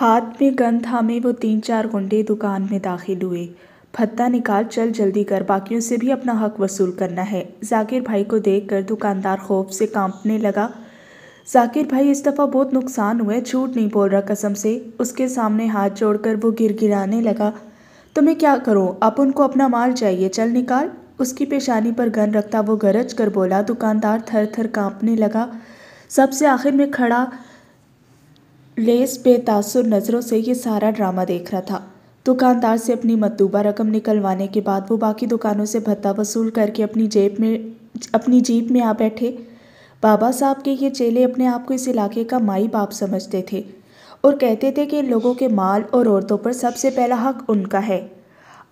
हाथ में गन थामे वो तीन चार गुंडे दुकान में दाखिल हुए भत्ता निकाल चल जल्दी कर बाकियों से भी अपना हक वसूल करना है जाकिर भाई को देखकर दुकानदार खौफ से कांपने लगा जाकिर भाई इस दफ़ा बहुत नुकसान हुआ है झूठ नहीं बोल रहा कसम से उसके सामने हाथ जोड़कर वो गिर गिराने लगा तो मैं क्या करूँ आप उनको अपना माल चाहिए चल निकाल उसकी पेशानी पर गन रखता वो गरज कर बोला दुकानदार थर थर कांपने लगा सबसे आखिर में खड़ा लेस बेतासुर नज़रों से ये सारा ड्रामा देख रहा था दुकानदार से अपनी मतलूबा रकम निकलवाने के बाद वो बाकी दुकानों से भत्ता वसूल करके अपनी जेब में अपनी जीप में आ बैठे बाबा साहब के ये चेले अपने आप को इस इलाके का माई बाप समझते थे और कहते थे कि इन लोगों के माल और औरतों पर सबसे पहला हक उनका है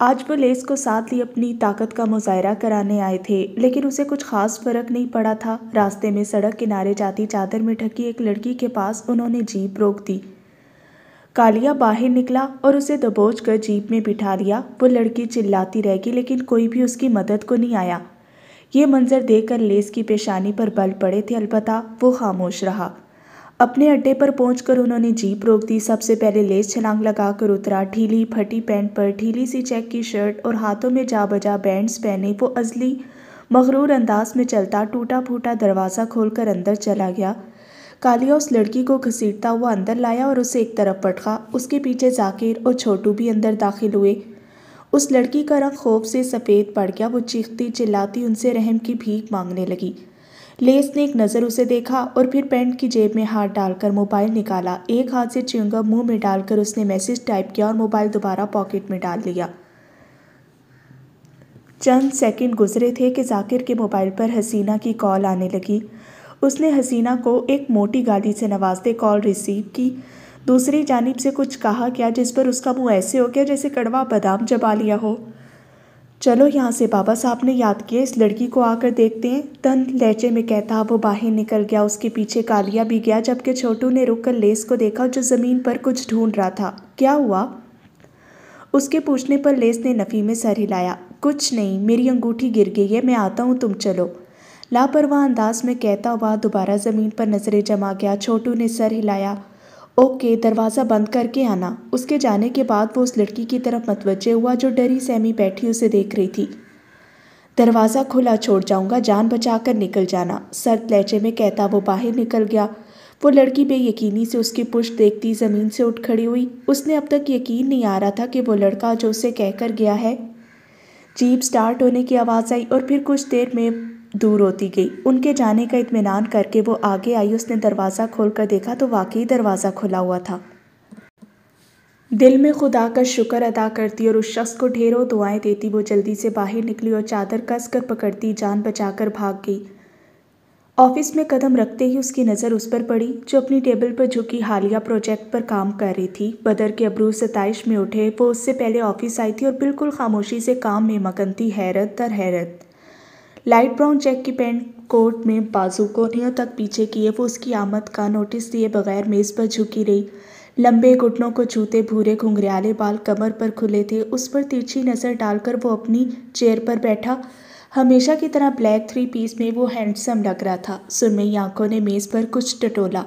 आज लेस को साथ लिए अपनी ताकत का मुजाहरा कराने आए थे लेकिन उसे कुछ खास फर्क नहीं पड़ा था रास्ते में सड़क किनारे जाती चादर में ढकी एक लड़की के पास उन्होंने जीप रोक दी कालिया बाहर निकला और उसे दबोच कर जीप में बिठा लिया वो लड़की चिल्लाती रह गई लेकिन कोई भी उसकी मदद को नहीं आया ये मंजर देखकर लेस की पेशानी पर बल पड़े थे अलबत्ता वो खामोश रहा अपने अड्डे पर पहुंचकर उन्होंने जीप रोक दी सबसे पहले लेस छलांग लगाकर उतरा ढीली फटी पैंट पर ढीली सी चेक की शर्ट और हाथों में जा बजा बैंड्स पहने वो अजली मगरूर अंदाज में चलता टूटा फूटा दरवाज़ा खोलकर अंदर चला गया कालिया उस लड़की को घसीटता हुआ अंदर लाया और उसे एक तरफ पटका उसके पीछे जाकिर और छोटू भी अंदर दाखिल हुए उस लड़की का रंग खौफ से सफ़ेद पड़ गया वो चीखती चिल्लाती उनसे रहम की भीख मांगने लगी लेस ने एक नज़र उसे देखा और फिर पेंट की जेब में हाथ डालकर मोबाइल निकाला एक हाथ से च्युंगम मुंह में डालकर उसने मैसेज टाइप किया और मोबाइल दोबारा पॉकेट में डाल लिया चंद सेकंड गुजरे थे कि जाकिर के मोबाइल पर हसीना की कॉल आने लगी उसने हसीना को एक मोटी गाली से नवाजते कॉल रिसीव की दूसरी जानब से कुछ कहा गया जिस पर उसका मुँह ऐसे हो गया जैसे कड़वा बादाम चबा लिया हो चलो यहाँ से बाबा साहब ने याद किया इस लड़की को आकर देखते हैं तन लहजे में कहता वो बाहर निकल गया उसके पीछे कालिया भी गया जबकि छोटू ने रुककर लेस को देखा जो ज़मीन पर कुछ ढूंढ रहा था क्या हुआ उसके पूछने पर लेस ने नफ़ी में सर हिलाया कुछ नहीं मेरी अंगूठी गिर गई है मैं आता हूँ तुम चलो लापरवाह अंदाज में कहता हुआ दोबारा ज़मीन पर नज़रें जमा गया छोटू ने सर हिलाया ओके दरवाज़ा बंद करके आना उसके जाने के बाद वो उस लड़की की तरफ मतवजे हुआ जो डरी सहमी बैठी उसे देख रही थी दरवाज़ा खुला छोड़ जाऊंगा जान बचाकर निकल जाना सर्द लहजे में कहता वो बाहर निकल गया वो लड़की बेयकीनी से उसकी पुष्ट देखती ज़मीन से उठ खड़ी हुई उसने अब तक यकीन नहीं आ रहा था कि वो लड़का जो उसे कहकर गया है जीप स्टार्ट होने की आवाज़ आई और फिर कुछ देर में दूर होती गई उनके जाने का इतमान करके वो आगे आई उसने दरवाज़ा खोल कर देखा तो वाकई दरवाज़ा खुला हुआ था दिल में खुदा का शुक्र अदा करती और उस शख्स को ढेरों दुआएं देती वो जल्दी से बाहर निकली और चादर कस कर पकड़ती जान बचाकर भाग गई ऑफिस में कदम रखते ही उसकी नज़र उस पर पड़ी जो अपनी टेबल पर झुकी हालिया प्रोजेक्ट पर काम कर रही थी बदर के अबरू सताइश में उठे वो उससे पहले ऑफिस आई थी और बिल्कुल खामोशी से काम में मकनती थी हैरत दर हैरत लाइट ब्राउन चेक की पेंट कोट में बाजू कोहनियों तक पीछे किए वो उसकी आमद का नोटिस दिए बगैर मेज़ पर झुकी रही लंबे घुटनों को छूते भूरे घुंघरियाले बाल कमर पर खुले थे उस पर तिरछी नज़र डालकर वो अपनी चेयर पर बैठा हमेशा की तरह ब्लैक थ्री पीस में वो हैंडसम लग रहा था सुरमई आंखों ने मेज़ पर कुछ टटोला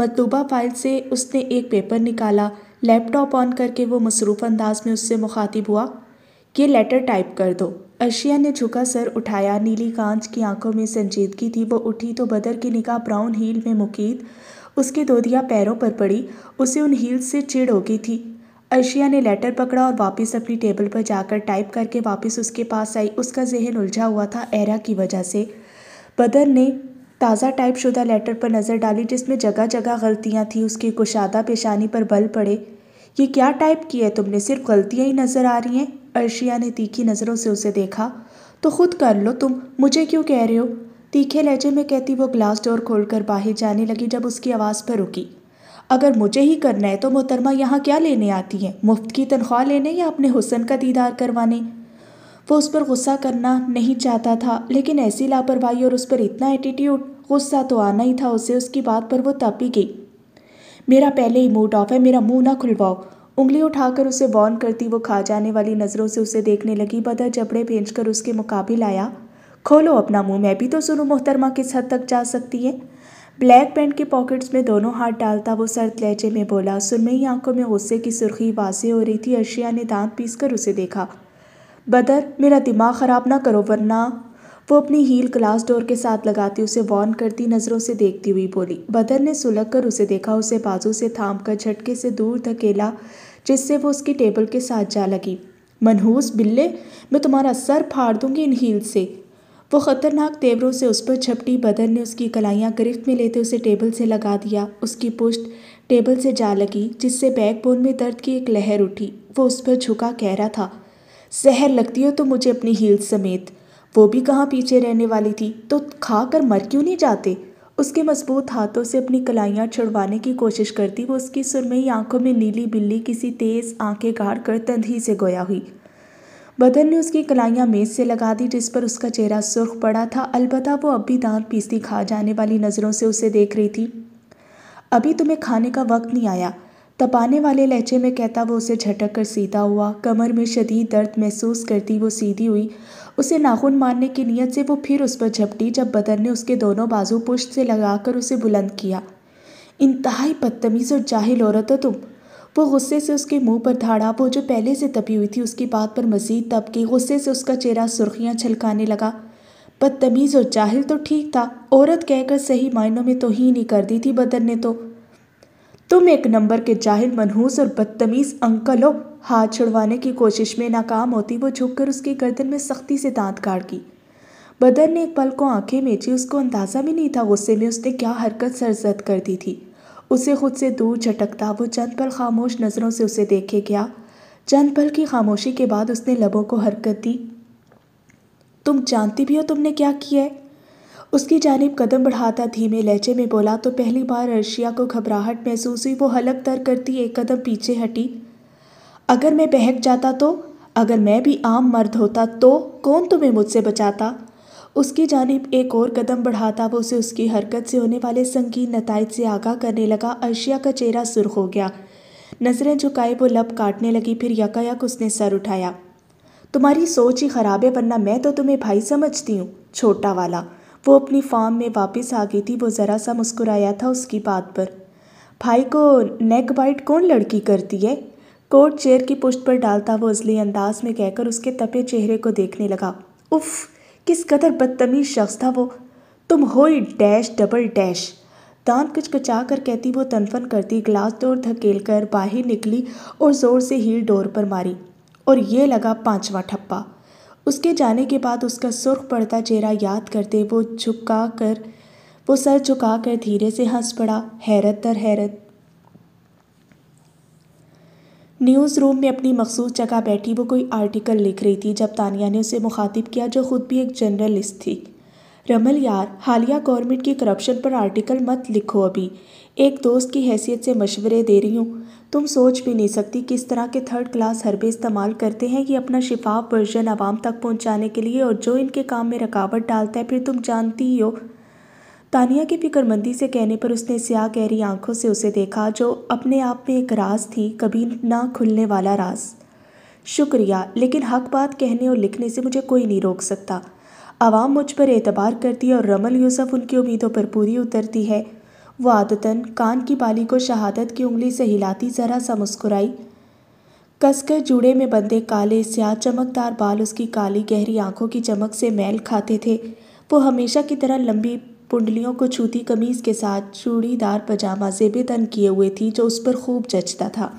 मतलूबा फाइल से उसने एक पेपर निकाला लैपटॉप ऑन करके वो मसरूफ़ अंदाज में उससे मुखातिब हुआ कि लेटर टाइप कर दो अशिया ने झुका सर उठाया नीली कांच की आंखों में संजीदगी थी वो उठी तो बदर की निगाह ब्राउन हील में मुकीद उसके दोधिया पैरों पर पड़ी उसे उन हील से चिड़ हो गई थी अशिया ने लेटर पकड़ा और वापस अपनी टेबल पर जाकर टाइप करके वापस उसके पास आई उसका जहन उलझा हुआ था एरा की वजह से बदर ने ताज़ा टाइपशुदा लेटर पर नज़र डाली जिसमें जगह जगह गलतियाँ थीं उसकी कुशादा पेशानी पर बल पड़े ये क्या टाइप की है तुमने सिर्फ गलतियाँ ही नज़र आ रही हैं अर्शिया ने तीखी नज़रों से उसे देखा तो खुद कर लो तुम मुझे क्यों कह रहे हो तीखे लहजे में कहती वो ग्लास डोर खोलकर बाहर जाने लगी जब उसकी आवाज़ पर रुकी अगर मुझे ही करना है तो मोहतरमा यहाँ क्या लेने आती हैं मुफ्त की तनख्वाह लेने या अपने हुसन का दीदार करवाने वो उस पर गुस्सा करना नहीं चाहता था लेकिन ऐसी लापरवाही और उस पर इतना एटीट्यूड गुस्सा तो आना ही था उसे उसकी बात पर वो तपी गई मेरा पहले ही मूड ऑफ है मेरा मुंह ना खुलवाओ उंगली उठाकर उसे वॉर्न करती वो खा जाने वाली नज़रों से उसे देखने लगी बदर जबड़े भेज कर उसके मुकाबिल आया खोलो अपना मुंह मैं भी तो सुनूँ मोहतरमा किस हद तक जा सकती है ब्लैक पेंट के पॉकेट्स में दोनों हाथ डालता वो सर्द लहजे में बोला सुरमई आंखों में गुस्से की सुर्खी वाजे हो रही थी अर्शिया ने दांत पीस कर उसे देखा बदर मेरा दिमाग ख़राब ना करो वरना वो अपनी हील क्लास डोर के साथ लगाती उसे वॉर्न करती नज़रों से देखती हुई बोली बदर ने सुलग कर उसे देखा उसे बाजू से थाम कर झटके से दूर धकेला जिससे वो उसकी टेबल के साथ जा लगी मनहूस बिल्ले मैं तुम्हारा सर फाड़ दूंगी इन हील से वो ख़तरनाक तेवरों से उस पर झपटी बदर ने उसकी कलाइयाँ गिरफ्त में लेते उसे टेबल से लगा दिया उसकी पुष्ट टेबल से जा लगी जिससे बैकबोन में दर्द की एक लहर उठी वो उस पर झुका कह रहा था जहर लगती हो तो मुझे अपनी हील समेत वो भी कहाँ पीछे रहने वाली थी तो खा कर मर क्यों नहीं जाते उसके मजबूत हाथों से अपनी कलाइयाँ छुड़वाने की कोशिश करती वो उसकी सुरमई आंखों में नीली बिल्ली किसी तेज़ आंखें गाड़ कर तंधी से गोया हुई बदन ने उसकी कलाइयाँ मेज़ से लगा दी जिस पर उसका चेहरा सुर्ख पड़ा था अलबत्त वो अब भी दांत पीसती खा जाने वाली नज़रों से उसे देख रही थी अभी तुम्हें खाने का वक्त नहीं आया तपाने वाले लहजे में कहता वो उसे झटक कर सीधा हुआ कमर में शदीद दर्द महसूस करती वो सीधी हुई उसे नाखून मारने की नीयत से वो फिर उस पर झपटी जब बदन ने उसके दोनों बाजू पुश्त से लगाकर उसे बुलंद किया इंतहाई बदतमीज़ और जाहिल औरत हो तुम वो गुस्से से उसके मुंह पर धाड़ा वो जो पहले से तपी हुई थी उसकी बात पर मजीद तप के गुस्से से उसका चेहरा सुर्खियाँ छलकाने लगा बदतमीज़ और जाहिल तो ठीक था औरत कहकर सही मायनों में तो ही नहीं कर दी थी बदन ने तो तुम एक नंबर के जाहिल मनहूस और बदतमीज़ अंकल हो हाथ छुड़वाने की कोशिश में नाकाम होती वो झुककर उसकी गर्दन में सख्ती से दांत काट की बदर ने एक पल को आंखें मेची उसको अंदाज़ा भी नहीं था गुस्से में उसने क्या हरकत सरजद कर दी थी उसे खुद से दूर झटकता वो चंद पल खामोश नज़रों से उसे देखे गया चंद पल की खामोशी के बाद उसने लबों को हरकत दी तुम जानती भी हो तुमने क्या किया है उसकी जानब कदम बढ़ाता धीमे लहजे में बोला तो पहली बार अर्शिया को घबराहट महसूस हुई वो हलक तर करती एक कदम पीछे हटी अगर मैं बहक जाता तो अगर मैं भी आम मर्द होता तो कौन तुम्हें मुझसे बचाता उसकी जानब एक और कदम बढ़ाता वो उसे उसकी हरकत से होने वाले संगीन नतज से आगाह करने लगा अर्शिया का चेहरा सुर्ख हो गया नज़रें झुकाए वो लब काटने लगी फिर यकायक उसने सर उठाया तुम्हारी सोच ही ख़राब है वरना मैं तो तुम्हें भाई समझती हूँ छोटा वाला वो अपनी फार्म में वापस आ गई थी वो ज़रा सा मुस्कुराया था उसकी बात पर भाई को नेक बाइट कौन लड़की करती है कोर्ट चेयर की पुष्ट पर डालता वो उजली अंदाज में कहकर उसके तपे चेहरे को देखने लगा उफ़ किस कदर बदतमीज शख्स था वो तुम हो ही डैश डबल डैश दांत कुचकुचा कर कहती वो तनफन करती ग्लास डोर धकेल कर बाहर निकली और ज़ोर से हील डोर पर मारी और ये लगा पांचवा ठप्पा उसके जाने के बाद उसका सुर्ख पड़ता चेहरा याद करते वो झुका कर वो सर झुका कर धीरे से हंस पड़ा हैरत दर हैरत न्यूज़ रूम में अपनी मखसूस जगह बैठी वो कोई आर्टिकल लिख रही थी जब तानिया ने उसे मुखातिब किया जो ख़ुद भी एक जर्नलिस्ट थी रमल यार हालिया गवर्नमेंट की करप्शन पर आर्टिकल मत लिखो अभी एक दोस्त की हैसियत से मशवरे दे रही हूँ तुम सोच भी नहीं सकती किस तरह के थर्ड क्लास हरबे इस्तेमाल करते हैं ये अपना शिफाफ वर्जन आवाम तक पहुंचाने के लिए और जो इनके काम में रकावट डालता है फिर तुम जानती ही हो तानिया की फिक्रमंदी से कहने पर उसने स्याह गहरी आंखों से उसे देखा जो अपने आप में एक राज थी कभी ना खुलने वाला राज शुक्रिया लेकिन हक बात कहने और लिखने से मुझे कोई नहीं रोक सकता आवाम मुझ पर एतबार करती है और रमल यूसफ़ उनकी उम्मीदों पर पूरी उतरती है वह आदतन कान की बाली को शहादत की उंगली से हिलाती जरा सा मुस्कुराई कसकर जूड़े में बंधे काले स्याह चमकदार बाल उसकी काली गहरी आंखों की चमक से मैल खाते थे वो हमेशा की तरह लंबी पुंडलियों को छूती कमीज के साथ चूड़ीदार पजामा तन किए हुए थी जो उस पर खूब जचता था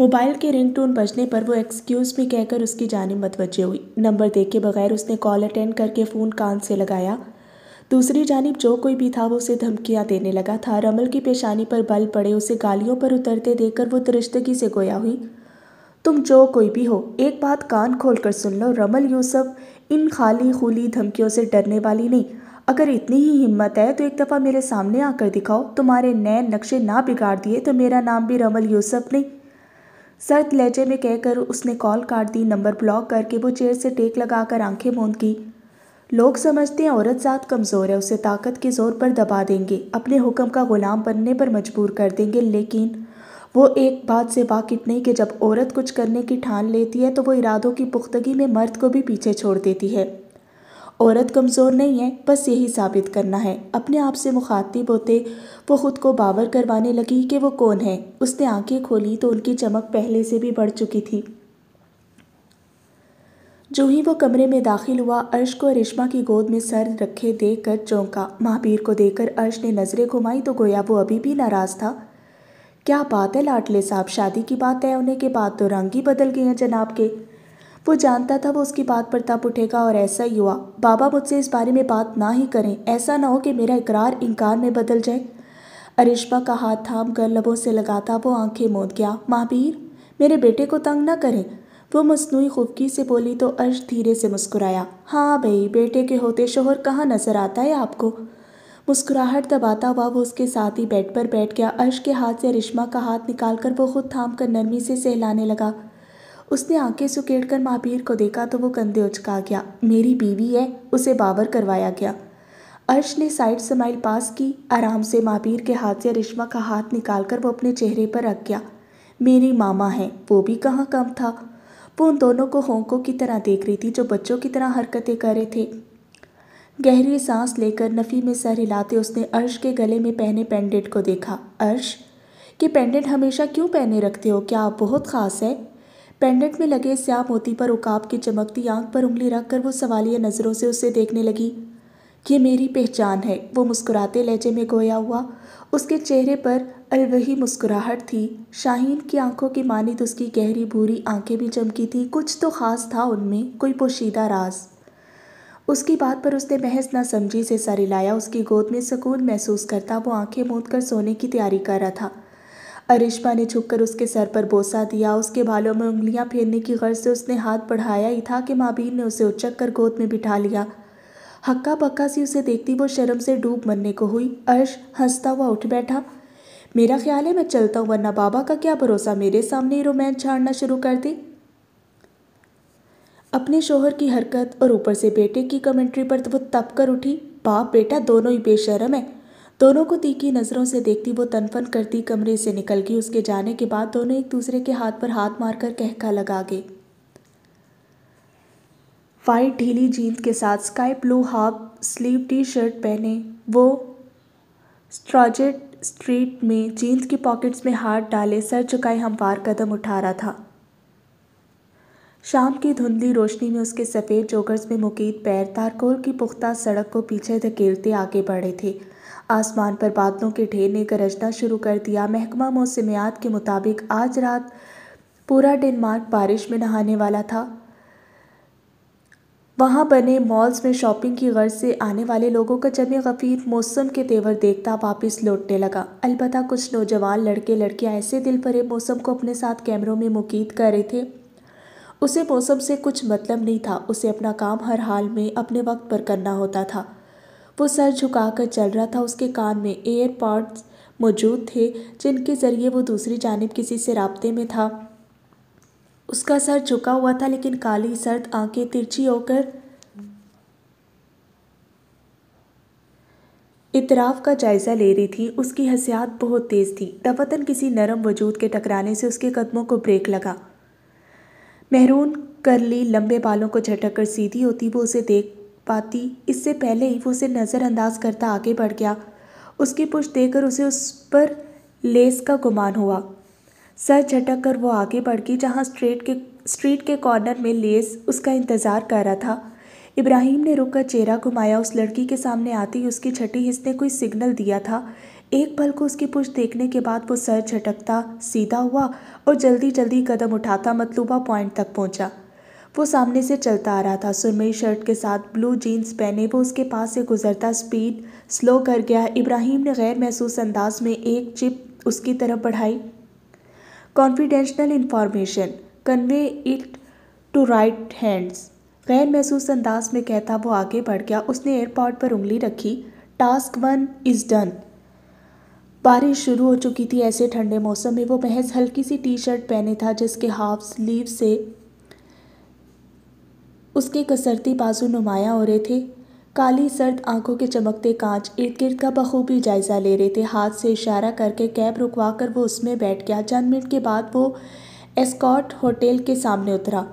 मोबाइल के रिंगटोन बजने पर वो एक्सक्यूज़ भी कहकर उसकी जानब मतवजे हुई नंबर देखे बगैर उसने कॉल अटेंड करके फ़ोन कान से लगाया दूसरी जानब जो कोई भी था वो उसे धमकियाँ देने लगा था रमल की पेशानी पर बल पड़े उसे गालियों पर उतरते देखकर वो दरिश्तगी से गोया हुई तुम जो कोई भी हो एक बात कान खोल कर सुन लो रमल यूसुफ इन खाली खुली धमकियों से डरने वाली नहीं अगर इतनी ही हिम्मत है तो एक दफ़ा मेरे सामने आकर दिखाओ तुम्हारे नए नक्शे ना बिगाड़ दिए तो मेरा नाम भी रमल यूसुफ नहीं सर्द लहजे में कहकर उसने कॉल काट दी नंबर ब्लॉक करके वो चेयर से टेक लगाकर आंखें मूंद की लोग समझते हैं औरत ज़ात कमज़ोर है उसे ताकत के ज़ोर पर दबा देंगे अपने हुक्म का ग़ुलाम बनने पर मजबूर कर देंगे लेकिन वो एक बात से वाकिफ नहीं कि जब औरत कुछ करने की ठान लेती है तो वो इरादों की पुख्तगी में मर्द को भी पीछे छोड़ देती है औरत कमज़ोर नहीं है बस यही साबित करना है अपने आप से मुखातिब होते वो ख़ुद को बावर करवाने लगी कि वो कौन है उसने आंखें खोली तो उनकी चमक पहले से भी बढ़ चुकी थी जो ही वो कमरे में दाखिल हुआ अर्श को रेशमा की गोद में सर रखे देख कर चौंका महाबीर को देखकर अर्श ने नज़रें घुमाई तो गोया वो अभी भी नाराज़ था क्या बात है लाटले साहब शादी की बात तय होने के बाद तो रंग ही बदल गए हैं जनाब के वो जानता था वो उसकी बात पर तप उठेगा और ऐसा ही हुआ बाबा मुझसे इस बारे में बात ना ही करें ऐसा ना हो कि मेरा इकरार इनकार में बदल जाए अरिश्मा का हाथ थाम कर लबों से लगाता वो आंखें मोद गया महाबीर मेरे बेटे को तंग ना करें वो मसनू खुफकी से बोली तो अर्श धीरे से मुस्कुराया हाँ भई बेटे के होते शोहर कहाँ नज़र आता है आपको मुस्कुराहट दबाता हुआ वो उसके साथ ही बेड पर बैठ गया अर्श के हाथ से रिश्मा का हाथ निकाल कर वो खुद थाम कर नरमी से सहलाने लगा उसने आंखें सुकेड़ कर महाबीर को देखा तो वो कंधे उचका गया मेरी बीवी है उसे बावर करवाया गया अर्श ने साइड स्माइल पास की आराम से महाबीर के हाथ से रिश्मा का हाथ निकाल कर वो अपने चेहरे पर रख गया मेरी मामा है वो भी कहाँ कम था वो उन दोनों को होंकों की तरह देख रही थी जो बच्चों की तरह हरकतें कर रहे थे गहरी सांस लेकर नफ़ी में सर हिलाते उसने अर्श के गले में पहने पेंडेंट को देखा अर्श के पेंडेंट हमेशा क्यों पहने रखते हो क्या आप बहुत ख़ास है पेंडेंट में लगे स्याप मोती पर उकाब की चमकती आंख पर उंगली रख कर वो सवालिया नज़रों से उसे देखने लगी ये मेरी पहचान है वो मुस्कुराते लहजे में गोया हुआ उसके चेहरे पर अलवही मुस्कुराहट थी शाहीन की आंखों की मानित उसकी गहरी भूरी आंखें भी चमकी थी कुछ तो ख़ास था उनमें कोई पोशीदा राज उसकी बात पर उसने महज ना समझी से सर हिलाया उसकी गोद में सुकून महसूस करता वो आंखें मूंद कर सोने की तैयारी कर रहा था अरिश्मा ने झुककर उसके सर पर बोसा दिया उसके बालों में उंगलियां फेरने की गर्ज से उसने हाथ बढ़ाया ही था कि माबीन ने उसे उचक कर गोद में बिठा लिया हक्का पक्का सी उसे देखती वो शर्म से डूब मरने को हुई अर्श हंसता हुआ उठ बैठा मेरा ख्याल है मैं चलता हूँ वरना बाबा का क्या भरोसा मेरे सामने ही रोमांच छाड़ना शुरू कर दे अपने शोहर की हरकत और ऊपर से बेटे की कमेंट्री पर तो वो तप कर उठी बाप बेटा दोनों ही बेशरम है दोनों को तीखी नज़रों से देखती वो तनफन करती कमरे से निकल गई उसके जाने के बाद दोनों एक दूसरे के हाथ पर हाथ मारकर कहका लगा गए वाइट ढीली जीन्स के साथ sky blue half sleeve T shirt पहने वो स्ट्रॉजेट स्ट्रीट में जीन्स की पॉकेट्स में हाथ डाले सर चुकाए हमवार कदम उठा रहा था शाम की धुंधली रोशनी में उसके सफ़ेद जोगर्स में मुकीद पैर तारकोल की पुख्ता सड़क को पीछे धकेलते आगे बढ़े थे आसमान पर बादलों के ढेर ने गरजना शुरू कर दिया महकमा मौसमियात के मुताबिक आज रात पूरा डेनमार्क बारिश में नहाने वाला था वहाँ बने मॉल्स में शॉपिंग की गर्ज से आने वाले लोगों का जमे गफीर मौसम के तेवर देखता वापस लौटने लगा अलबत् कुछ नौजवान लड़के लड़कियाँ ऐसे दिल भरे मौसम को अपने साथ कैमरों में मुकीद कर रहे थे उसे मौसम से कुछ मतलब नहीं था उसे अपना काम हर हाल में अपने वक्त पर करना होता था वो सर झुकाकर चल रहा था उसके कान में एयरपॉड्स मौजूद थे जिनके ज़रिए वो दूसरी जानब किसी से रबते में था उसका सर झुका हुआ था लेकिन काली सर्द आंखें तिरछी होकर इतराफ का जायज़ा ले रही थी उसकी हसियात बहुत तेज़ थी दफतन किसी नरम वजूद के टकराने से उसके कदमों को ब्रेक लगा महरून करली लंबे बालों को झटक कर सीधी होती वो उसे देख पाती इससे पहले ही वो उसे नज़रअंदाज करता आगे बढ़ गया उसकी पुष्ट देकर उसे उस पर लेस का गुमान हुआ सर झटक कर वो आगे बढ़ गई जहाँ स्ट्रीट के स्ट्रीट के कॉर्नर में लेस उसका इंतज़ार कर रहा था इब्राहिम ने रुककर चेहरा घुमाया उस लड़की के सामने आती ही उसकी छठी हिस्स ने कोई सिग्नल दिया था एक पल को उसकी पुष्ट देखने के बाद वो सर झटकता सीधा हुआ और जल्दी जल्दी कदम उठाता मतलूबा पॉइंट तक पहुंचा। वो सामने से चलता आ रहा था सुरमई शर्ट के साथ ब्लू जीन्स पहने वो उसके पास से गुजरता स्पीड स्लो कर गया इब्राहिम ने गैर महसूस अंदाज में एक चिप उसकी तरफ बढ़ाई confidential information convey it to right hands गैर महसूस अंदाज में कहता वो आगे बढ़ गया उसने एयरपोर्ट पर उंगली रखी टास्क वन इज़ डन बारिश शुरू हो चुकी थी ऐसे ठंडे मौसम में वो महज हल्की सी टी शर्ट पहने था जिसके हाफ स्लीव से उसके कसरती बाजू नुमाया हो रहे थे काली सर्द आंखों के चमकते कांच इर्द गिर्द का बखूबी जायज़ा ले रहे थे हाथ से इशारा करके कैब रुकवा कर वो उसमें बैठ गया चंद मिनट के बाद वो एस्कॉट होटल के सामने उतरा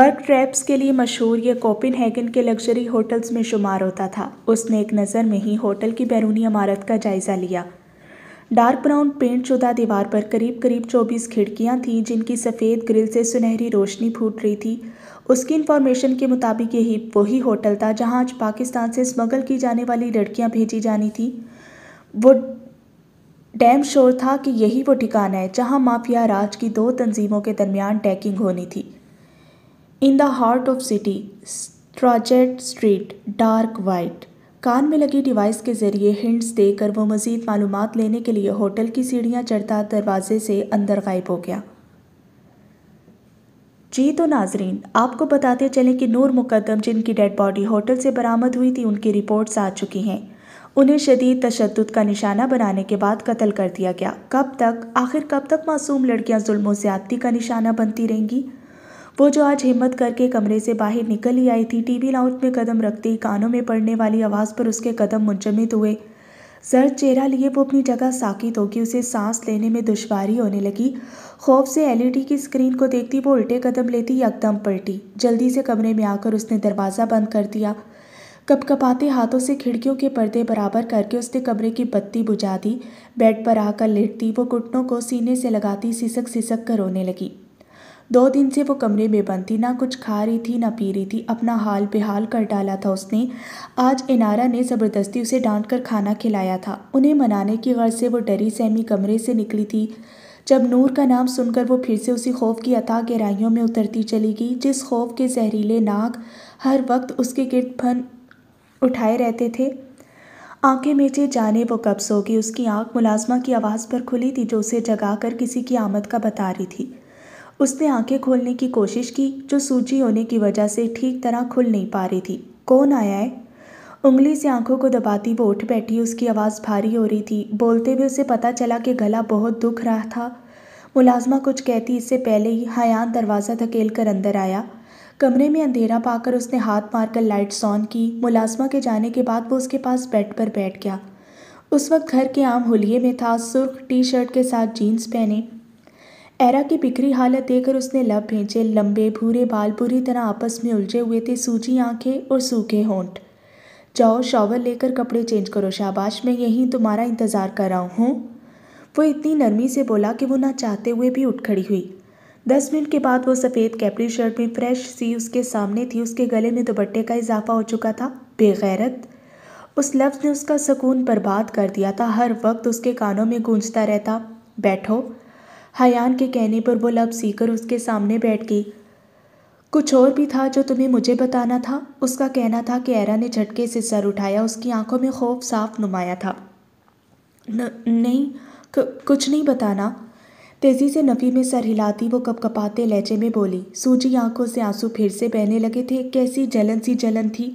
वर्क ट्रैप्स के लिए मशहूर यह कोपिन हैगन के लग्जरी होटल्स में शुमार होता था उसने एक नज़र में ही होटल की बैरूनी इमारत का जायज़ा लिया डार्क ब्राउन पेंट शुदा दीवार पर करीब करीब चौबीस खिड़कियां थीं जिनकी सफ़ेद ग्रिल से सुनहरी रोशनी फूट रही थी उसकी इन्फॉर्मेशन के मुताबिक यही वही होटल था जहां आज पाकिस्तान से स्मगल की जाने वाली लड़कियां भेजी जानी थी वो डैम शोर था कि यही वो ठिकाना है जहां माफिया राज की दो तंजीमों के दरमियान टैकिंग होनी थी in the heart of city Stroget street dark white कान में लगी डिवाइस के ज़रिए हिंट्स देकर वो मज़ीद मालूम लेने के लिए होटल की सीढ़ियाँ चढ़ता दरवाजे से अंदर गायब हो गया जी तो नाजरीन आपको बताते चलें कि नूर मुकदम जिनकी डेड बॉडी होटल से बरामद हुई थी उनकी रिपोर्ट्स आ चुकी हैं उन्हें शदीद तशद का निशाना बनाने के बाद कत्ल कर दिया गया कब तक आखिर कब तक मासूम लड़कियां जुल्म ज़्यादती का निशाना बनती रहेंगी वो जो आज हिम्मत करके कमरे से बाहर निकल ही आई थी टीवी लाउट में कदम रखते ही कानों में पड़ने वाली आवाज़ पर उसके कदम मुंजमद हुए सर चेहरा लिए वो अपनी जगह साकित होगी उसे सांस लेने में दुश्वारी होने लगी खौफ से एलईडी की स्क्रीन को देखती वो उल्टे कदम लेती यकदम पलटी जल्दी से कमरे में आकर उसने दरवाज़ा बंद कर दिया कपकपाते हाथों से खिड़कियों के पर्दे बराबर करके उसने कमरे की बत्ती बुझा दी बेड पर आकर लेटती वो घुटनों को सीने से लगाती सिसक सिसक कर रोने लगी दो दिन से वो कमरे में बंद थी ना कुछ खा रही थी ना पी रही थी अपना हाल बेहाल कर डाला था उसने आज इनारा ने ज़बरदस्ती उसे डांट कर खाना खिलाया था उन्हें मनाने की गर्ज से वो डरी सहमी कमरे से निकली थी जब नूर का नाम सुनकर वो फिर से उसी खौफ की अता गहराइयों में उतरती चली गई जिस खौफ के जहरीले नाक हर वक्त उसके गिरद फन उठाए रहते थे आंखें मेचे जाने वो कब सो गई उसकी आंख मुलाजमा की आवाज़ पर खुली थी जो उसे जगाकर किसी की आमद का बता रही थी उसने आंखें खोलने की कोशिश की जो सूजी होने की वजह से ठीक तरह खुल नहीं पा रही थी कौन आया है उंगली से आंखों को दबाती वो उठ बैठी उसकी आवाज़ भारी हो रही थी बोलते हुए उसे पता चला कि गला बहुत दुख रहा था मुलाजमा कुछ कहती इससे पहले ही हयान दरवाज़ा धकेल कर अंदर आया कमरे में अंधेरा पाकर उसने हाथ मारकर लाइट्स ऑन की मुलाजमा के जाने के बाद वो उसके पास बेड पर बैठ गया उस वक्त घर के आम होलिये में था सुर्ख टी शर्ट के साथ जीन्स पहने एरा की बिखरी हालत देखकर उसने लब भेजे लंबे भूरे बाल पूरी तरह आपस में उलझे हुए थे सूजी आंखें और सूखे होंठ जाओ शॉवर लेकर कपड़े चेंज करो शाबाश मैं यहीं तुम्हारा इंतज़ार कर रहा हूँ वो इतनी नरमी से बोला कि वो ना चाहते हुए भी उठ खड़ी हुई दस मिनट के बाद वो सफ़ेद कैपरी शर्ट में फ्रेश सी उसके सामने थी उसके गले में दुपट्टे का इजाफा हो चुका था बेगैरत उस लफ्ज़ ने उसका सुकून बर्बाद कर दिया था हर वक्त उसके कानों में गूंजता रहता बैठो हयान के कहने पर वो लब सीकर उसके सामने बैठ गई कुछ और भी था जो तुम्हें मुझे बताना था उसका कहना था कि एरा ने झटके से सर उठाया उसकी आंखों में खौफ साफ नुमाया था न, नहीं कुछ नहीं बताना तेज़ी से नफ़ी में सर हिलाती वो कपकपाते लहजे में बोली सूजी आंखों से आंसू फिर से बहने लगे थे कैसी जलन सी जलन थी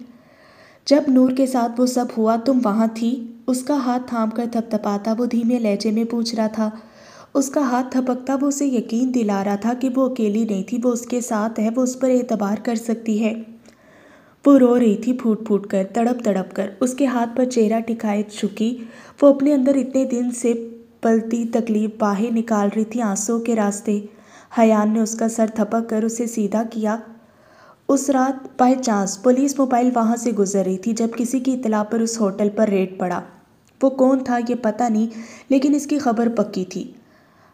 जब नूर के साथ वो सब हुआ तुम वहाँ थी उसका हाथ थाम कर थपथपाता वो धीमे लहजे में पूछ रहा था उसका हाथ थपकता वो उसे यकीन दिला रहा था कि वो अकेली नहीं थी वो उसके साथ है वो उस पर एतबार कर सकती है वो रो रही थी फूट फूट कर तड़प तड़प कर उसके हाथ पर चेहरा टिकाए चुकी वो अपने अंदर इतने दिन से पलती तकलीफ बाहें निकाल रही थी आंसुओं के रास्ते हयान ने उसका सर थपक कर उसे सीधा किया उस रात बाय चांस पुलिस मोबाइल वहाँ से गुजर रही थी जब किसी की इतला पर उस होटल पर रेड पड़ा वो कौन था ये पता नहीं लेकिन इसकी खबर पक्की थी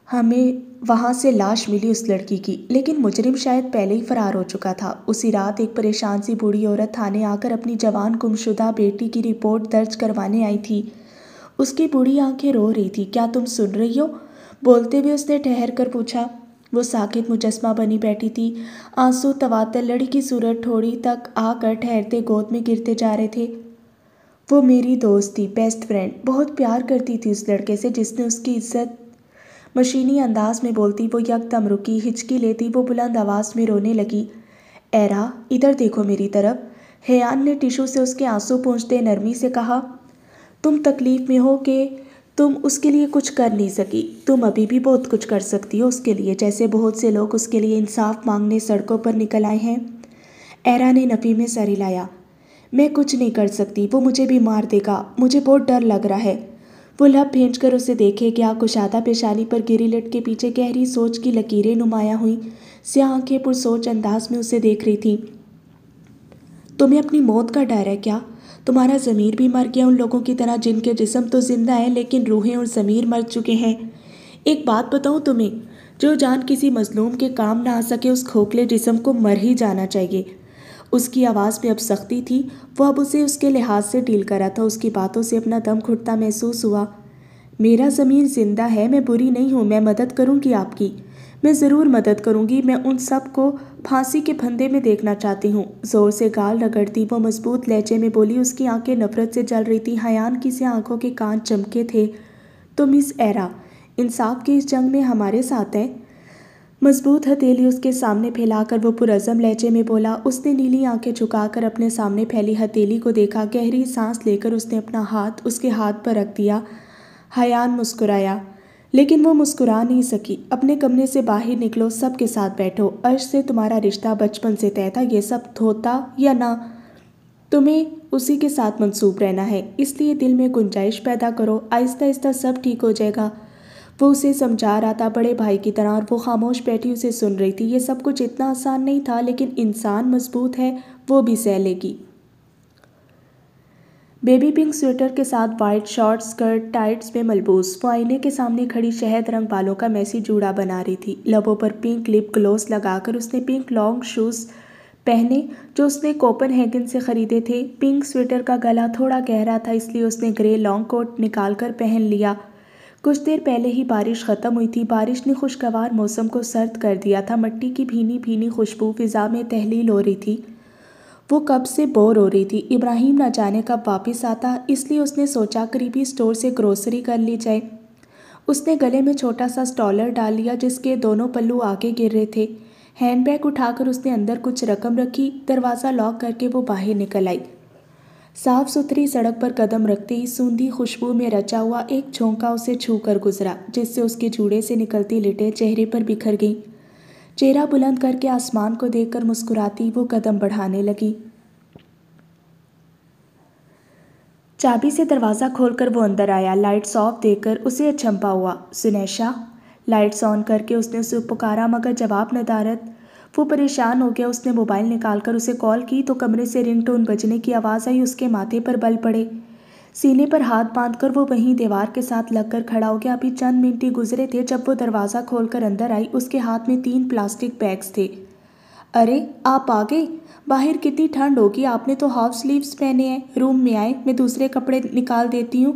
हमें वहाँ से लाश मिली उस लड़की की लेकिन मुजरिम शायद पहले ही फरार हो चुका था उसी रात एक परेशान सी बूढ़ी औरत थाने आकर अपनी जवान गुमशुदा बेटी की रिपोर्ट दर्ज करवाने आई थी उसकी बूढ़ी आंखें रो रही थी क्या तुम सुन रही हो बोलते हुए उसने ठहर कर पूछा वो साकित मुजस्मा बनी बैठी थी आंसू तवातर लड़की सूरत थोड़ी तक आकर ठहरते गोद में गिरते जा रहे थे वो मेरी दोस्त थी बेस्ट फ्रेंड बहुत प्यार करती थी उस लड़के से जिसने उसकी इज्जत मशीनी अंदाज में बोलती वो यकदम रुकी हिचकी लेती वो बुलंद आवाज़ में रोने लगी एरा इधर देखो मेरी तरफ हेयान ने टिशू से उसके आंसू पहुँचते नरमी से कहा तुम तकलीफ़ में हो कि तुम उसके लिए कुछ कर नहीं सकी तुम अभी भी बहुत कुछ कर सकती हो उसके लिए जैसे बहुत से लोग उसके लिए इंसाफ मांगने सड़कों पर निकल आए हैं एरा ने नफी में सर हिलाया मैं कुछ नहीं कर सकती वो मुझे भी मार देगा मुझे बहुत डर लग रहा है लब भेज कर उसे देखे क्या कुशादा पेशानी पर गिरी लट के पीछे गहरी सोच की लकीरें नुमाया हुई स्या आंखें पुरसोच अंदाज में उसे देख रही थी तुम्हें अपनी मौत का डर है क्या तुम्हारा ज़मीर भी मर गया उन लोगों की तरह जिनके जिसम तो ज़िंदा है लेकिन रूहें और ज़मीर मर चुके हैं एक बात बताऊँ तुम्हें जो जान किसी मजलूम के काम ना आ सके उस खोखले जिसम को मर ही जाना चाहिए उसकी आवाज़ में अब सख्ती थी वह अब उसे उसके लिहाज से डील कर रहा था उसकी बातों से अपना दम घुटता महसूस हुआ मेरा ज़मीर ज़िंदा है मैं बुरी नहीं हूँ मैं मदद करूँगी आपकी मैं ज़रूर मदद करूँगी मैं उन सब को फांसी के फंदे में देखना चाहती हूँ ज़ोर से गाल रगड़ती वो मजबूत लहजे में बोली उसकी आंखें नफरत से जल रही थी हयान की से आंखों के कान चमके थे तो मिस एरा इंसाफ के इस जंग में हमारे साथ हैं मजबूत हथेली उसके सामने फैलाकर वो पुरजम लहजे में बोला उसने नीली आंखें झुकाकर अपने सामने फैली हथेली को देखा गहरी सांस लेकर उसने अपना हाथ उसके हाथ पर रख दिया हयान मुस्कुराया लेकिन वो मुस्कुरा नहीं सकी अपने कमरे से बाहर निकलो सब के साथ बैठो अर्श से तुम्हारा रिश्ता बचपन से तय था यह सब धोता या ना तुम्हें उसी के साथ मंसूब रहना है इसलिए दिल में गुंजाइश पैदा करो आहिस्ता आहिस्ता सब ठीक हो जाएगा वो उसे समझा रहा था बड़े भाई की तरह और वो खामोश बैठी उसे सुन रही थी ये सब कुछ इतना आसान नहीं था लेकिन इंसान मजबूत है वो भी सह लेगी बेबी पिंक स्वेटर के साथ वाइट शॉर्ट स्कर्ट टाइट्स में मलबूस वो आईने के सामने खड़ी शहद रंग बालों का मैसी जूड़ा बना रही थी लबों पर पिंक लिप ग्लोस लगाकर उसने पिंक लॉन्ग शूज़ पहने जो उसने कोपन हैगन से ख़रीदे थे पिंक स्वेटर का गला थोड़ा गहरा था इसलिए उसने ग्रे लॉन्ग कोट निकाल कर पहन लिया कुछ देर पहले ही बारिश ख़त्म हुई थी बारिश ने खुशगवार मौसम को सर्द कर दिया था मट्टी की भीनी भीनी खुशबू फिज़ा में तहलील हो रही थी वो कब से बोर हो रही थी इब्राहिम ना जाने कब वापस आता इसलिए उसने सोचा करीबी स्टोर से ग्रोसरी कर ली जाए उसने गले में छोटा सा स्टॉलर डाल लिया जिसके दोनों पल्लू आगे गिर रहे थे हैंडबैग उठाकर उसने अंदर कुछ रकम रखी दरवाज़ा लॉक करके वो बाहर निकल आई साफ सुथरी सड़क पर कदम रखते ही सूंधी खुशबू में रचा हुआ एक झोंका उसे छू कर गुजरा जिससे उसके जूड़े से निकलती लिटे चेहरे पर बिखर गईं चेहरा बुलंद करके आसमान को देखकर मुस्कुराती वो कदम बढ़ाने लगी चाबी से दरवाज़ा खोलकर वो अंदर आया लाइट्स ऑफ देकर उसे अचंपा हुआ सुनैशा लाइट्स ऑन करके उसने उसे पुकारा मगर जवाब नदारत वो परेशान हो गया उसने मोबाइल निकालकर उसे कॉल की तो कमरे से रिंगटोन बजने की आवाज़ आई उसके माथे पर बल पड़े सीने पर हाथ बांधकर वो वहीं दीवार के साथ लगकर खड़ा हो गया अभी चंद मिनटी गुजरे थे जब वो दरवाज़ा खोलकर अंदर आई उसके हाथ में तीन प्लास्टिक बैग्स थे अरे आप आ गए बाहर कितनी ठंड होगी आपने तो हाफ स्लीव्स पहने हैं रूम में आए मैं दूसरे कपड़े निकाल देती हूँ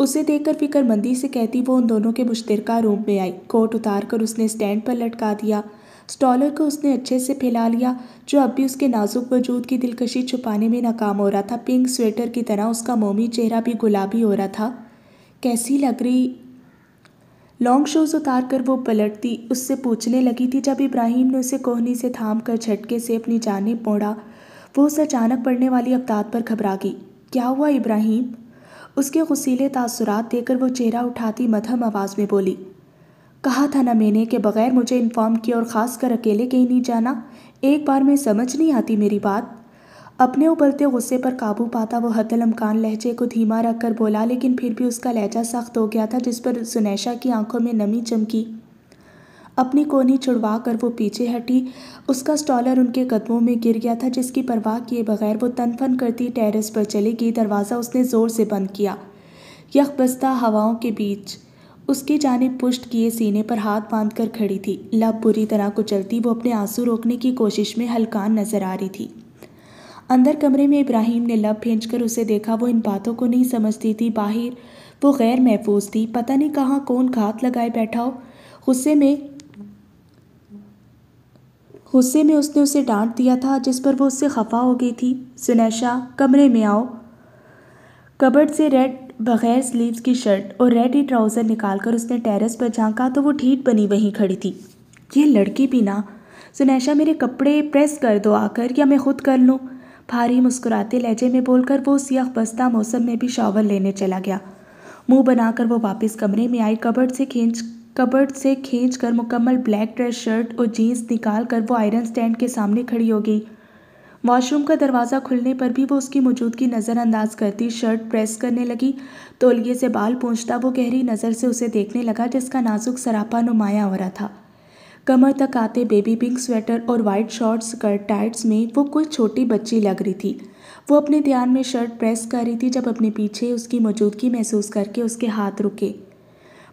उसे देखकर फिक्रमंदी से कहती वो उन दोनों के मुश्तरका रूम में आई कोट उतार कर उसने स्टैंड पर लटका दिया स्टॉलर को उसने अच्छे से फैला लिया जो अब भी उसके नाजुक वजूद की दिलकशी छुपाने में नाकाम हो रहा था पिंक स्वेटर की तरह उसका मोमी चेहरा भी गुलाबी हो रहा था कैसी लग रही लॉन्ग शूज़ उतार कर वो पलटती उससे पूछने लगी थी जब इब्राहिम ने उसे कोहनी से थाम कर झटके से अपनी जानेब मोड़ा वो उस अचानक पड़ने वाली अवतात पर घबरा गई क्या हुआ इब्राहिम उसके गुसीले तासुरात देकर वो चेहरा उठाती मधम आवाज़ में बोली कहा था ना मैंने कि बग़ैर मुझे इन्फॉर्म किए और ख़ास कर अकेले कहीं नहीं जाना एक बार में समझ नहीं आती मेरी बात अपने उबलते गुस्से पर काबू पाता वो हतलमकान लहजे को धीमा रख कर बोला लेकिन फिर भी उसका लहजा सख्त हो गया था जिस पर सुनैशा की आंखों में नमी चमकी अपनी कोनी छुड़वा कर वो पीछे हटी उसका स्टॉलर उनके कदमों में गिर गया था जिसकी परवाह किए बगैर वो तनफन करती टेरेस पर चली गई दरवाज़ा उसने ज़ोर से बंद किया यख बस्ता हवाओं के बीच उसकी जानब पुष्ट किए सीने पर हाथ बांध कर खड़ी थी लब बुरी तरह को चलती वो अपने आंसू रोकने की कोशिश में हलकान नजर आ रही थी अंदर कमरे में इब्राहिम ने लब भेज कर उसे देखा वो इन बातों को नहीं समझती थी बाहर वो गैर महफूज थी पता नहीं कहाँ कौन घात लगाए बैठा हो गुस्से में गुस्से में उसने उसे डांट दिया था जिस पर वो उससे खफा हो गई थी सुनैशा कमरे में आओ कबर्ड से रेड बगैर स्लीव्स की शर्ट और रेड ही ट्राउज़र निकालकर उसने टेरेस पर झांका तो वो ठीक बनी वहीं खड़ी थी ये लड़की भी ना सुनैशा मेरे कपड़े प्रेस कर दो आकर या मैं खुद कर लूँ भारी मुस्कुराते लहजे में बोलकर वो उस बस्ता मौसम में भी शॉवर लेने चला गया मुंह बनाकर वो वापस कमरे में आई कबर्ड से खींच कबर्ड से खींच कर मुकम्मल ब्लैक ड्रेस शर्ट और जीन्स निकाल कर वो आयरन स्टैंड के सामने खड़ी हो गई वॉशरूम का दरवाज़ा खुलने पर भी वो उसकी मौजूदगी नज़रअंदाज करती शर्ट प्रेस करने लगी तोलिए से बाल पहुँचता वो गहरी नज़र से उसे देखने लगा जिसका नाजुक सरापा नुमाया हो रहा था कमर तक आते बेबी पिंक स्वेटर और वाइट शॉर्ट्स स्कर्ट टाइट्स में वो कोई छोटी बच्ची लग रही थी वो अपने ध्यान में शर्ट प्रेस कर रही थी जब अपने पीछे उसकी मौजूदगी महसूस करके उसके हाथ रुके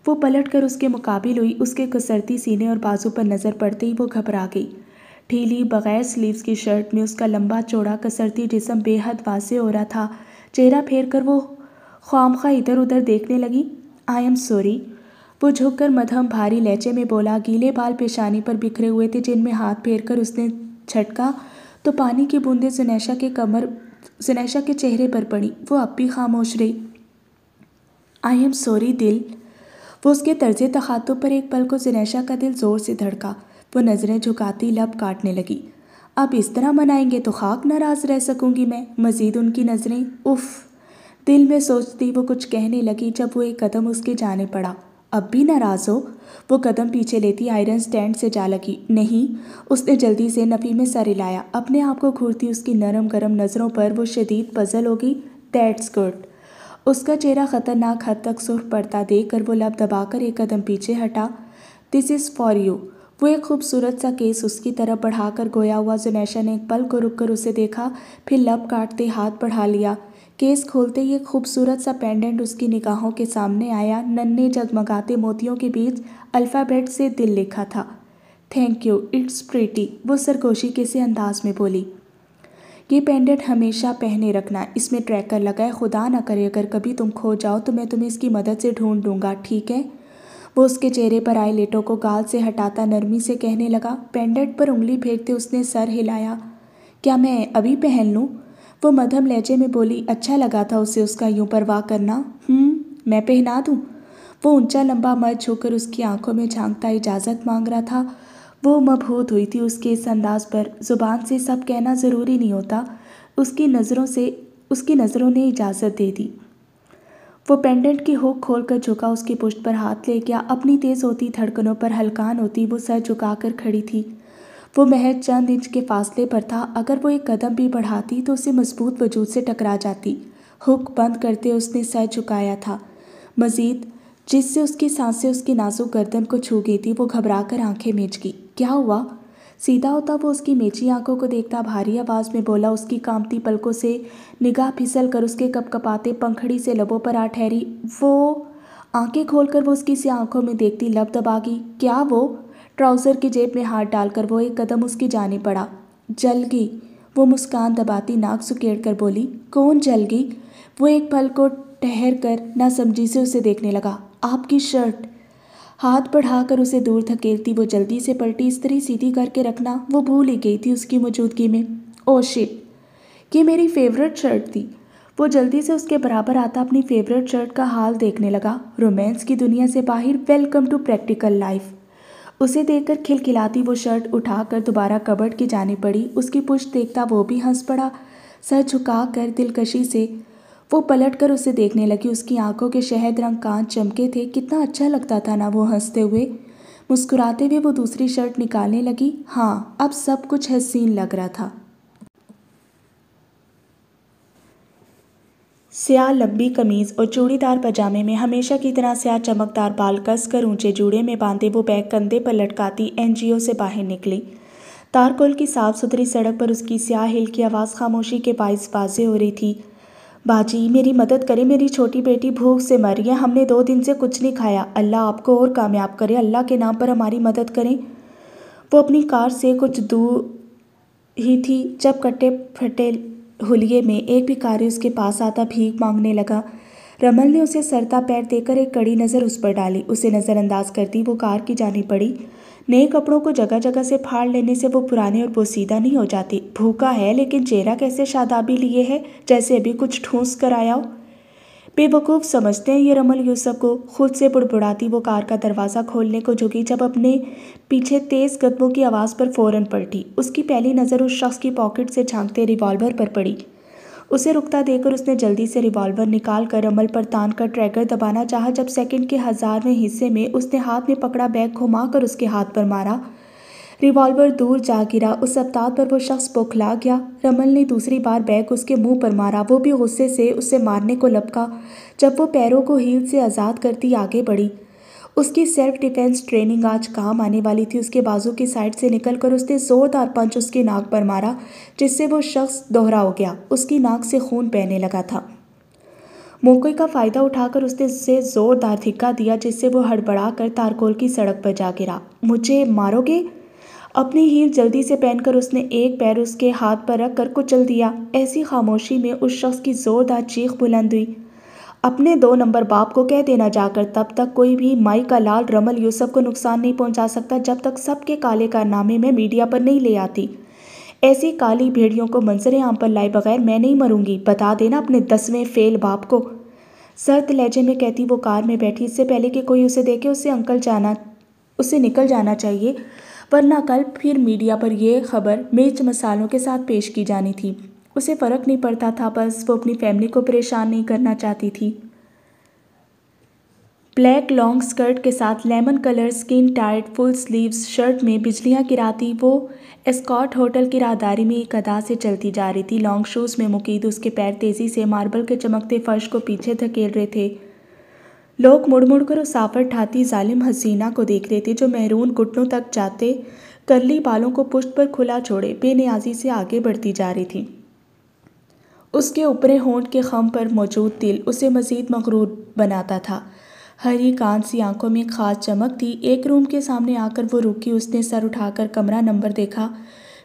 वो पलट कर उसके मुकाबिल हुई उसके कसरती सीने और बाजू पर नज़र पड़ते ही वो घबरा गई ढीली बगैर स्लीव्स की शर्ट में उसका लंबा चौड़ा कसरती जिसम बेहद वाजे हो रहा था चेहरा फेर कर वो ख्वामखा इधर उधर देखने लगी आई एम सॉरी वो झुक कर मधम भारी लहचे में बोला गीले बाल पेशानी पर बिखरे हुए थे जिनमें हाथ फेर कर उसने छटका तो पानी की बूंदें सुनैशा के कमर सुनैशा के चेहरे पर पड़ी वो अब भी खामोश रही आई एम सॉरी दिल वो उसके तर्ज तखातों पर एक पल को जनेशा का दिल ज़ोर से धड़का वो नज़रें झुकाती लब काटने लगी अब इस तरह मनाएंगे तो खाक नाराज़ रह सकूंगी मैं मज़ीद उनकी नज़रें उफ़ दिल में सोचती वो कुछ कहने लगी जब वो एक कदम उसके जाने पड़ा अब भी नाराज़ हो वो कदम पीछे लेती आयरन स्टैंड से जा लगी नहीं उसने जल्दी से नफी में सर हिलाया अपने आप को घूरती उसकी नरम गरम नज़रों पर वो शदीद पजल होगी दैट्स गुड उसका चेहरा खतरनाक हद तक सुर्ख पड़ता देख कर वो लब दबाकर एक कदम पीछे हटा दिस इज़ फॉर यू वो एक खूबसूरत सा केस उसकी तरफ बढ़ाकर गोया हुआ जुनैशा ने एक पल को रुककर उसे देखा फिर लब काटते हाथ बढ़ा लिया केस खोलते ही एक खूबसूरत सा पेंडेंट उसकी निगाहों के सामने आया नन्हे जगमगाते मोतियों के बीच अल्फ़ाबेट से दिल लिखा था थैंक यू इट्स प्रीटी वो सरगोशी किसी अंदाज में बोली ये पेंडेंट हमेशा पहने रखना इसमें ट्रैकर लगाए खुदा ना करे अगर कभी तुम खो जाओ तो मैं तुम्हें इसकी मदद से ढूंढ लूँगा ठीक है वो उसके चेहरे पर आए लेटों को गाल से हटाता नरमी से कहने लगा पेंडेंट पर उंगली फेंकते उसने सर हिलाया क्या मैं अभी पहन लूँ वो मध्यम लहजे में बोली अच्छा लगा था उसे उसका यूं परवाह करना हम्म, मैं पहना दूँ वो ऊंचा लंबा मर्द होकर उसकी आंखों में झांकता इजाज़त मांग रहा था वो मबहूत हुई थी उसके इस अंदाज पर ज़ुबान से सब कहना ज़रूरी नहीं होता उसकी नज़रों से उसकी नज़रों ने इजाज़त दे दी वो पेंडेंट की होक खोल कर झुका उसकी पुष्ट पर हाथ ले गया अपनी तेज़ होती धड़कनों पर हलकान होती वो सर झुकाकर खड़ी थी वो महज चंद इंच के फासले पर था अगर वो एक कदम भी बढ़ाती तो उसे मजबूत वजूद से टकरा जाती हुक बंद करते उसने सर झुकाया था मजीद जिससे उसकी सांसें उसकी नाजुक गर्दन को छू गई थी वो घबरा कर आंखें मेच गई क्या हुआ सीधा होता वो उसकी मेची आंखों को देखता भारी आवाज़ में बोला उसकी कामती पलकों से निगाह फिसल कर उसके कपकपाते पंखड़ी से लबों पर आ ठहरी वो आंखें खोलकर वो उसकी सी आंखों में देखती लब दबागी क्या वो ट्राउज़र की जेब में हाथ डालकर वो एक कदम उसकी जाने पड़ा जल गई वो मुस्कान दबाती नाक सुकेड़ कर बोली कौन जल गई वो एक पल को ठहर कर ना समझी से उसे देखने लगा आपकी शर्ट हाथ बढ़ाकर उसे दूर धकेलती वो जल्दी से पलटी स्त्री सीधी करके रखना वो भूल ही गई थी उसकी मौजूदगी में ओ शिट ये मेरी फेवरेट शर्ट थी वो जल्दी से उसके बराबर आता अपनी फेवरेट शर्ट का हाल देखने लगा रोमांस की दुनिया से बाहर वेलकम टू प्रैक्टिकल लाइफ उसे देखकर खिलखिलाती वो शर्ट उठाकर दोबारा कबड़ की जानी पड़ी उसकी पुष्ट देखता वो भी हंस पड़ा सर झुका कर दिलकशी से वो पलट कर उसे देखने लगी उसकी आंखों के शहद रंग कांच चमके थे कितना अच्छा लगता था ना वो हंसते हुए मुस्कुराते हुए वो दूसरी शर्ट निकालने लगी हाँ अब सब कुछ हसीन लग रहा था स्या लंबी कमीज और चूड़ीदार पजामे में हमेशा की तरह स्या चमकदार बाल कसकर ऊंचे जूड़े में बांधे वो बैग कंधे पर लटकाती एनजीओ से बाहर निकली तारकोल की साफ सुथरी सड़क पर उसकी स्याह हिल की आवाज़ खामोशी के बायस बाजे हो रही थी बाजी मेरी मदद करें मेरी छोटी बेटी भूख से मर है हमने दो दिन से कुछ नहीं खाया अल्लाह आपको और कामयाब करे अल्लाह के नाम पर हमारी मदद करें वो अपनी कार से कुछ दूर ही थी जब कट्टे फटे हुलिये में एक कार्य उसके पास आता भीख मांगने लगा रमल ने उसे सरता पैर देकर एक कड़ी नज़र उस पर डाली उसे नज़रअंदाज करती वो कार की जानी पड़ी नए कपड़ों को जगह जगह से फाड़ लेने से वो पुराने और पोसीदा नहीं हो जाती भूखा है लेकिन चेहरा कैसे शादाबी लिए है जैसे अभी कुछ ठूंस कर आया हो बेवकूफ़ समझते हैं ये रमल यूसुफ को खुद से बुड़बुड़ाती वो कार का दरवाज़ा खोलने को झुकी जब अपने पीछे तेज़ कदमों की आवाज़ पर फ़ौरन पलटी उसकी पहली नज़र उस शख्स की पॉकेट से झांकते रिवॉल्वर पर पड़ी उसे रुकता देखकर उसने जल्दी से रिवॉल्वर निकाल कर अमल पर तान कर ट्रैगर दबाना चाहा जब सेकंड के हजारवें हिस्से में उसने हाथ में पकड़ा बैग घुमा कर उसके हाथ पर मारा रिवॉल्वर दूर जा गिरा उस अवतार पर वो शख्स बौखला गया रमल ने दूसरी बार बैग उसके मुंह पर मारा वो भी गुस्से से उसे मारने को लपका जब वो पैरों को हील से आज़ाद करती आगे बढ़ी उसकी सेल्फ डिफेंस ट्रेनिंग आज काम आने वाली थी उसके बाजू की साइड से निकलकर उसने जोरदार पंच उसकी नाक पर मारा जिससे वो शख्स दोहरा हो गया उसकी नाक से खून बहने लगा था मौके का फ़ायदा उठाकर उसने उसे ज़ोरदार धिक्का दिया जिससे वो हड़बड़ा कर तारकोल की सड़क पर जा गिरा मुझे मारोगे अपनी हील जल्दी से पहनकर उसने एक पैर उसके हाथ पर रख कर कुचल दिया ऐसी खामोशी में उस शख्स की ज़ोरदार चीख बुलंद हुई अपने दो नंबर बाप को कह देना जाकर तब तक कोई भी माई का लाल रमल यूसुफ को नुकसान नहीं पहुंचा सकता जब तक सबके काले कारनामे में मीडिया पर नहीं ले आती ऐसी काली भेड़ियों को मंजर आम पर लाए बगैर मैं नहीं मरूंगी बता देना अपने दसवें फेल बाप को सर्द लहजे में कहती वो कार में बैठी इससे पहले कि कोई उसे देखे उसे अंकल जाना उसे निकल जाना चाहिए वरना कल फिर मीडिया पर यह खबर मिर्च मसालों के साथ पेश की जानी थी उसे फ़र्क नहीं पड़ता था बस वो अपनी फैमिली को परेशान नहीं करना चाहती थी ब्लैक लॉन्ग स्कर्ट के साथ lemon colour skin tight full sleeves shirt में बिजलियां गिराती वो एस्कॉट होटल की राहदारी में एक अदा से चलती जा रही थी लॉन्ग शूज़ में मुकीद उसके पैर तेज़ी से मार्बल के चमकते फर्श को पीछे धकेल रहे थे लोग मुड़ मुड़ कर उसाफर ठाती ालिम हसीना को देख रहे थे जो महरून घुटनों तक जाते करली बालों को पुष्ट पर खुला छोड़े बेनियाजी से आगे बढ़ती जा रही थी उसके ऊपरे होंठ के खम पर मौजूद तिल उसे मज़ीद मकरूर बनाता था हरी कान सी आंखों में खास चमक थी एक रूम के सामने आकर वो रुकी उसने सर उठाकर कमरा नंबर देखा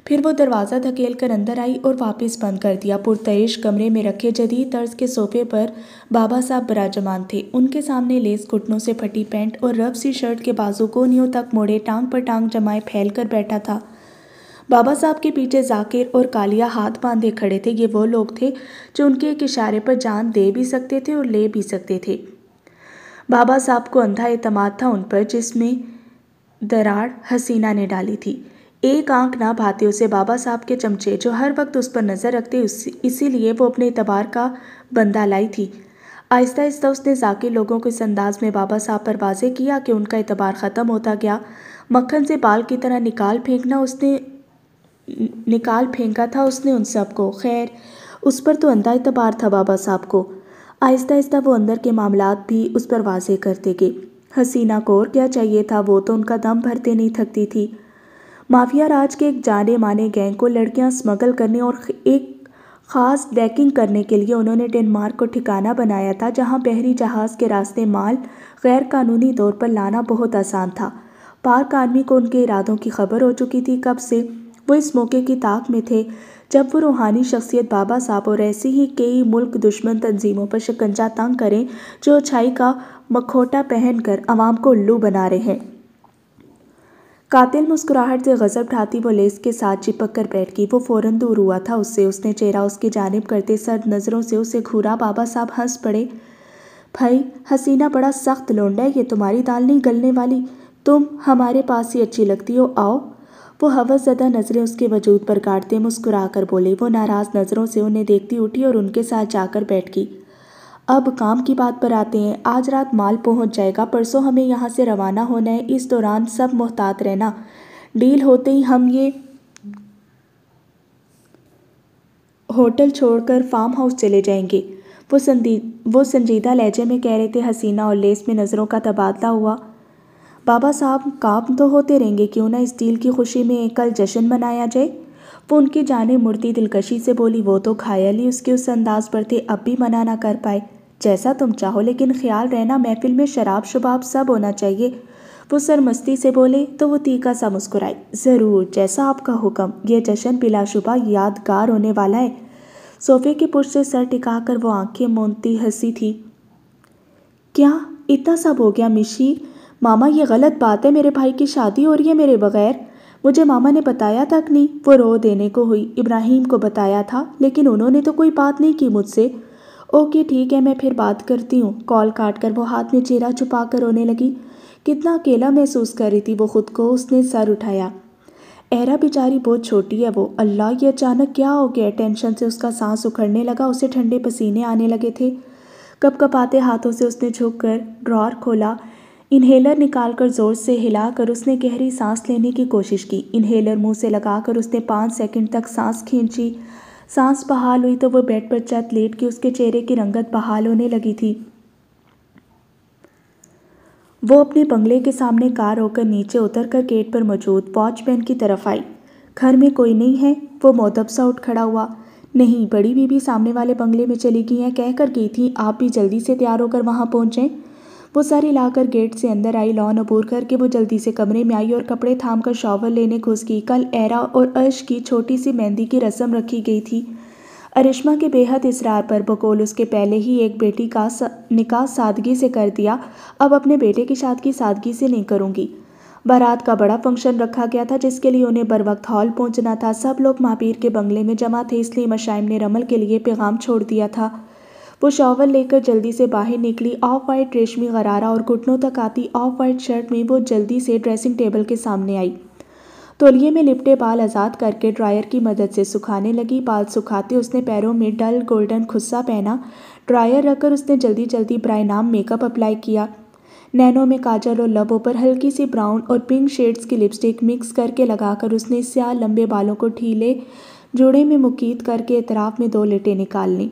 फिर वो दरवाज़ा धकेल कर अंदर आई और वापस बंद कर दिया पुरतश कमरे में रखे जदीद तर्ज के सोफे पर बाबा साहब बराजमान थे उनके सामने लेस घुटनों से फटी पैंट और रब सी शर्ट के बाजू को तक मोड़े टांग पर टांग जमाए फैल कर बैठा था बाबा साहब के पीछे जाकिर और कालिया हाथ बांधे खड़े थे ये वो लोग थे जो उनके एक इशारे पर जान दे भी सकते थे और ले भी सकते थे बाबा साहब को अंधा अतमाद था उन पर जिसमें दरार हसीना ने डाली थी एक आंख ना भाते उसे बाबा साहब के चमचे जो हर वक्त उस पर नज़र रखते उस इसीलिए वो अपने इतबार का बंदा लाई थी आहिस्ता आहिस्ता उसने जाकिर लोगों को इस अंदाज में बाबा साहब पर वाजे किया कि उनका इतबार ख़त्म होता गया मक्खन से बाल की तरह निकाल फेंकना उसने निकाल फेंका था उसने उन सबको खैर उस पर तो अंधा इतबार था बाबा साहब को आहिस्ता आहिस्ता वो अंदर के मामला भी उस पर वाजे करते गए हसीना को और क्या चाहिए था वो तो उनका दम भरते नहीं थकती थी माफिया राज के एक जाने माने गैंग को लड़कियां स्मगल करने और एक ख़ास डैकिंग करने के लिए उन्होंने डेनमार्क को ठिकाना बनाया था जहां बहरी जहाज़ के रास्ते माल गैर कानूनी तौर पर लाना बहुत आसान था पार्क आर्मी को उनके इरादों की खबर हो चुकी थी कब से वो इस मौके की ताक में थे जब वो रूहानी शख्सियत बाबा साहब और ऐसी ही कई मुल्क दुश्मन तंजीमों पर शिकंजा तंग करें जो अच्छाई का मखोटा पहनकर आवाम को उल्लू बना रहे हैं कातिल मुस्कुराहट से गजब ढाती वो लेस के साथ चिपक कर बैठ गई वो फौरन दूर हुआ था उससे उसने चेहरा उसकी जानब करते सर्द नज़रों से उसे घूरा बाबा साहब हंस पड़े भाई हसीना बड़ा सख्त लोंडा है ये तुम्हारी दाल नहीं गलने वाली तुम हमारे पास ही अच्छी लगती हो आओ वो हवस ज़दा नज़रें उसके वजूद पर काटते मुस्कुरा कर बोले वो नाराज़ नज़रों से उन्हें देखती उठी और उनके साथ जाकर बैठ गई अब काम की बात पर आते हैं आज रात माल पहुंच जाएगा परसों हमें यहाँ से रवाना होना है इस दौरान सब मोहतात रहना डील होते ही हम ये होटल छोड़कर फार्म हाउस चले जाएंगे वो संदी वो संजीदा लहजे में कह रहे थे हसीना और लेस में नज़रों का तबादला हुआ बाबा साहब काम तो होते रहेंगे क्यों ना इस डील की खुशी में कल जश्न मनाया जाए वो उनकी जाने मूर्ति दिलकशी से बोली वो तो घायल ही उसके उस अंदाज पर थे अब भी मना ना कर पाए जैसा तुम चाहो लेकिन ख्याल रहना महफिल में शराब शबाब सब होना चाहिए वो सर मस्ती से बोले तो वो तीखा सा मुस्कुराई ज़रूर जैसा आपका हुक्म यह जश्न बिलाशुबा यादगार होने वाला है सोफे के पुर से सर टिका कर वो आंखें मोनती हंसी थी क्या इतना सब हो गया मिशी मामा ये गलत बात है मेरे भाई की शादी हो रही है मेरे बगैर मुझे मामा ने बताया तक नहीं वो रो देने को हुई इब्राहिम को बताया था लेकिन उन्होंने तो कोई बात नहीं की मुझसे ओके ठीक है मैं फिर बात करती हूँ कॉल काट कर वो हाथ में चेहरा छुपा कर रोने लगी कितना अकेला महसूस कर रही थी वो खुद को उसने सर उठाया एरा बेचारी बहुत छोटी है वो अल्लाह ये अचानक क्या हो गया टेंशन से उसका सांस उखड़ने लगा उसे ठंडे पसीने आने लगे थे कप कप आते हाथों से उसने झुक कर ड्रॉर खोला इन्हेलर निकालकर जोर से हिलाकर उसने गहरी सांस लेने की कोशिश की इन्हेलर मुंह से लगाकर उसने पाँच सेकंड तक सांस खींची सांस बहाल हुई तो वह बेड पर चत लेट के उसके चेहरे की रंगत बहाल होने लगी थी वो अपने बंगले के सामने कार होकर नीचे उतर कर गेट पर मौजूद वॉचमैन की तरफ आई घर में कोई नहीं है वो मोदब सा उठ खड़ा हुआ नहीं बड़ी बीबी सामने वाले बंगले में चली गई हैं कहकर गई थी आप भी जल्दी से तैयार होकर वहाँ पहुँचें वो सर हिलाकर गेट से अंदर आई लॉन अबूर करके वो जल्दी से कमरे में आई और कपड़े थाम कर शॉवर लेने घुस गई कल एरा और अर्श की छोटी सी मेहंदी की रस्म रखी गई थी अरिश्मा के बेहद इसरार पर बकोल उसके पहले ही एक बेटी का निका निकाह सादगी से कर दिया अब अपने बेटे की शादगी सादगी से नहीं करूँगी बारात का बड़ा फंक्शन रखा गया था जिसके लिए उन्हें बर वक्त हॉल पहुंचना था सब लोग महापीर के बंगले में जमा थे इसलिए मशाइम ने रमल के लिए पैगाम छोड़ दिया था वो शॉवर लेकर जल्दी से बाहर निकली ऑफ वाइट रेशमी गरारा और घुटनों तक आती ऑफ वाइट शर्ट में वो जल्दी से ड्रेसिंग टेबल के सामने आई तोलिए में लिपटे बाल आज़ाद करके ड्रायर की मदद से सुखाने लगी बाल सुखाते उसने पैरों में डल गोल्डन खुस्सा पहना ड्रायर रखकर उसने जल्दी जल्दी ब्राइनाम मेकअप अप्लाई किया नैनों में काजल और लबों पर हल्की सी ब्राउन और पिंक शेड्स की लिपस्टिक मिक्स करके लगाकर उसने स्याह लंबे बालों को ढीले जोड़े में मुकीद करके इतराफ में दो लेटे निकाल ली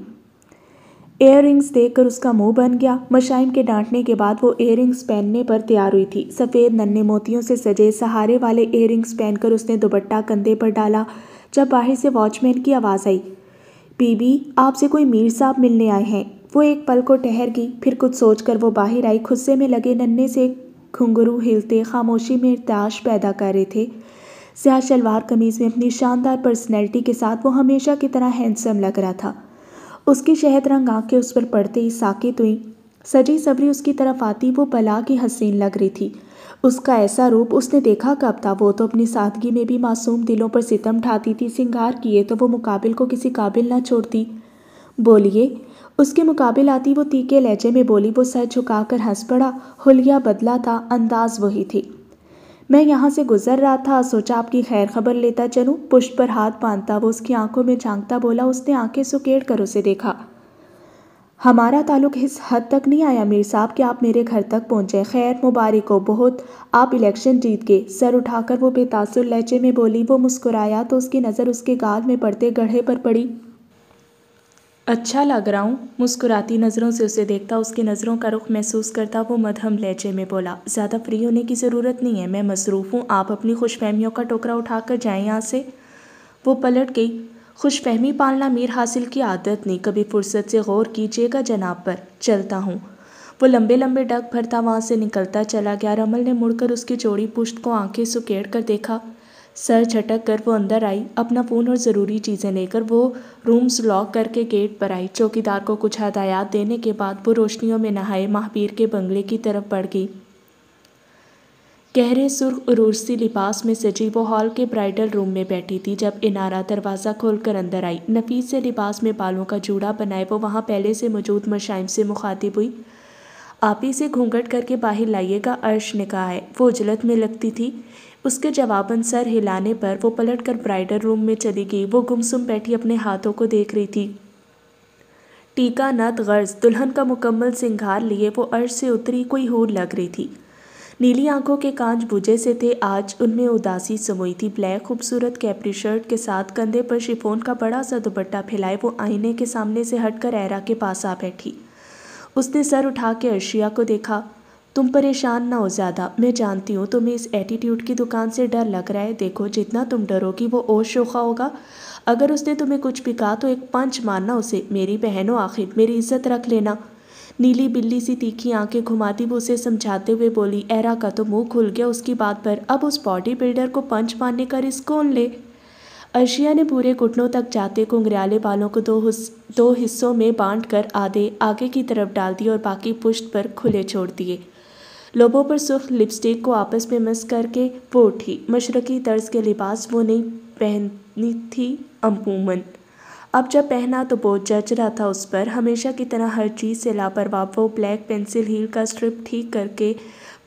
एयर देखकर उसका मुंह बन गया मशाइम के डांटने के बाद वो एयर पहनने पर तैयार हुई थी सफ़ेद नन्हे मोतियों से सजे सहारे वाले एयर पहनकर उसने दुपट्टा कंधे पर डाला जब बाहर से वॉचमैन की आवाज़ आई बीबी आपसे कोई मीर साहब मिलने आए हैं वो एक पल को ठहर गई फिर कुछ सोचकर वो बाहर आई खुस्से में लगे नन्हे से घुंगरू हिलते खामोशी में ताश पैदा कर रहे थे सयाह शलवार कमीज़ में अपनी शानदार पर्सनैलिटी के साथ वो हमेशा की तरह हैंडसम लग रहा था उसकी शहद रंग आंखें उस पर पड़ते ही साकित हुई सजी सबरी उसकी तरफ आती वो बला की हसीन लग रही थी उसका ऐसा रूप उसने देखा कब था वो तो अपनी सादगी में भी मासूम दिलों पर सितम ठाती थी सिंगार किए तो वो मुकाबिल को किसी काबिल ना छोड़ती बोलिए उसके मुकाबिल आती वो तीखे लहजे में बोली वो सर झुकाकर हंस पड़ा हुलिया बदला था अंदाज वही थी मैं यहाँ से गुजर रहा था सोचा आपकी खैर खबर लेता चलूँ पुष्प पर हाथ बांधता वो उसकी आंखों में झांकता बोला उसने आंखें सुकेड़ कर उसे देखा हमारा ताल्लुक इस हद तक नहीं आया मीर साहब कि आप मेरे घर तक पहुँचे खैर मुबारक हो बहुत आप इलेक्शन जीत गए सर उठाकर वो बेतासुर लहजे में बोली वो मुस्कुराया तो उसकी नज़र उसके गाल में पड़ते गढ़े पर पड़ी अच्छा लग रहा हूँ मुस्कुराती नज़रों से उसे देखता उसकी नज़रों का रुख महसूस करता वो मधम लहजे में बोला ज़्यादा फ्री होने की ज़रूरत नहीं है मैं मसरूफ़ हूँ आप अपनी खुशफहमियों का टोकरा उठा कर जाएँ यहाँ से वो पलट गई खुशफहमी पालना मीर हासिल की आदत नहीं कभी फुर्सत से गौर कीजिएगा जनाब पर चलता हूँ वो लंबे लंबे डग भरता वहाँ से निकलता चला गया रमल ने मुड़कर उसकी चौड़ी पुश्त को आंखें सुकेड़ कर देखा सर झटक कर वो अंदर आई अपना फ़ोन और ज़रूरी चीज़ें लेकर वो रूम्स लॉक करके गेट पर आई चौकीदार को कुछ हदायत देने के बाद वो रोशनियों में नहाए महावीर के बंगले की तरफ बढ़ गई गहरे सुर्ख उरूसी लिबास में सजी वो हॉल के ब्राइडल रूम में बैठी थी जब इनारा दरवाज़ा खोलकर अंदर आई नफीस से लिबास में बालों का जूड़ा बनाए वो वहाँ पहले से मौजूद मशाइम से मुखातिब हुई आप ही से घूंघट करके बाहर लाइएगा अर्श ने कहा है वो उजलत में लगती थी उसके जवाबन सर हिलाने पर वो पलटकर ब्राइडल रूम में चली गई वो गुमसुम बैठी अपने हाथों को देख रही थी टीका नत गर्ज दुल्हन का मुकम्मल सिंगार लिए वो अर्श से उतरी कोई हूर लग रही थी नीली आंखों के कांच बुझे से थे आज उनमें उदासी समोई थी ब्लैक खूबसूरत कैपरी शर्ट के साथ कंधे पर शिफोन का बड़ा सा दुपट्टा फैलाए वो आईने के सामने से हटकर एरा के पास आ बैठी उसने सर उठा के अर्शिया को देखा तुम परेशान ना हो ज़्यादा मैं जानती हूँ तुम्हें इस एटीट्यूड की दुकान से डर लग रहा है देखो जितना तुम डरोगी वो और शोखा होगा अगर उसने तुम्हें कुछ भी कहा तो एक पंच मारना उसे मेरी बहनों आखिर मेरी इज्जत रख लेना नीली बिल्ली सी तीखी आंखें घुमाती वो उसे समझाते हुए बोली एरा का तो मुँह खुल गया उसकी बात पर अब उस बॉडी बिल्डर को पंच मारने का रिस्क कौन ले अर्शिया ने पूरे घुटनों तक जाते कुंगरियाले बालों को दो दो हिस्सों में बांट कर आधे आगे की तरफ डाल दिए और बाकी पुष्ट पर खुले छोड़ दिए लबों पर सुख लिपस्टिक को आपस में मस करके वो उठी मशरकी तर्ज के लिबास वो नहीं पहनी थी अमूमन अब जब पहना तो बहुत जच रहा था उस पर हमेशा की तरह हर चीज़ से लापरवाह वो ब्लैक पेंसिल हील का स्ट्रिप ठीक करके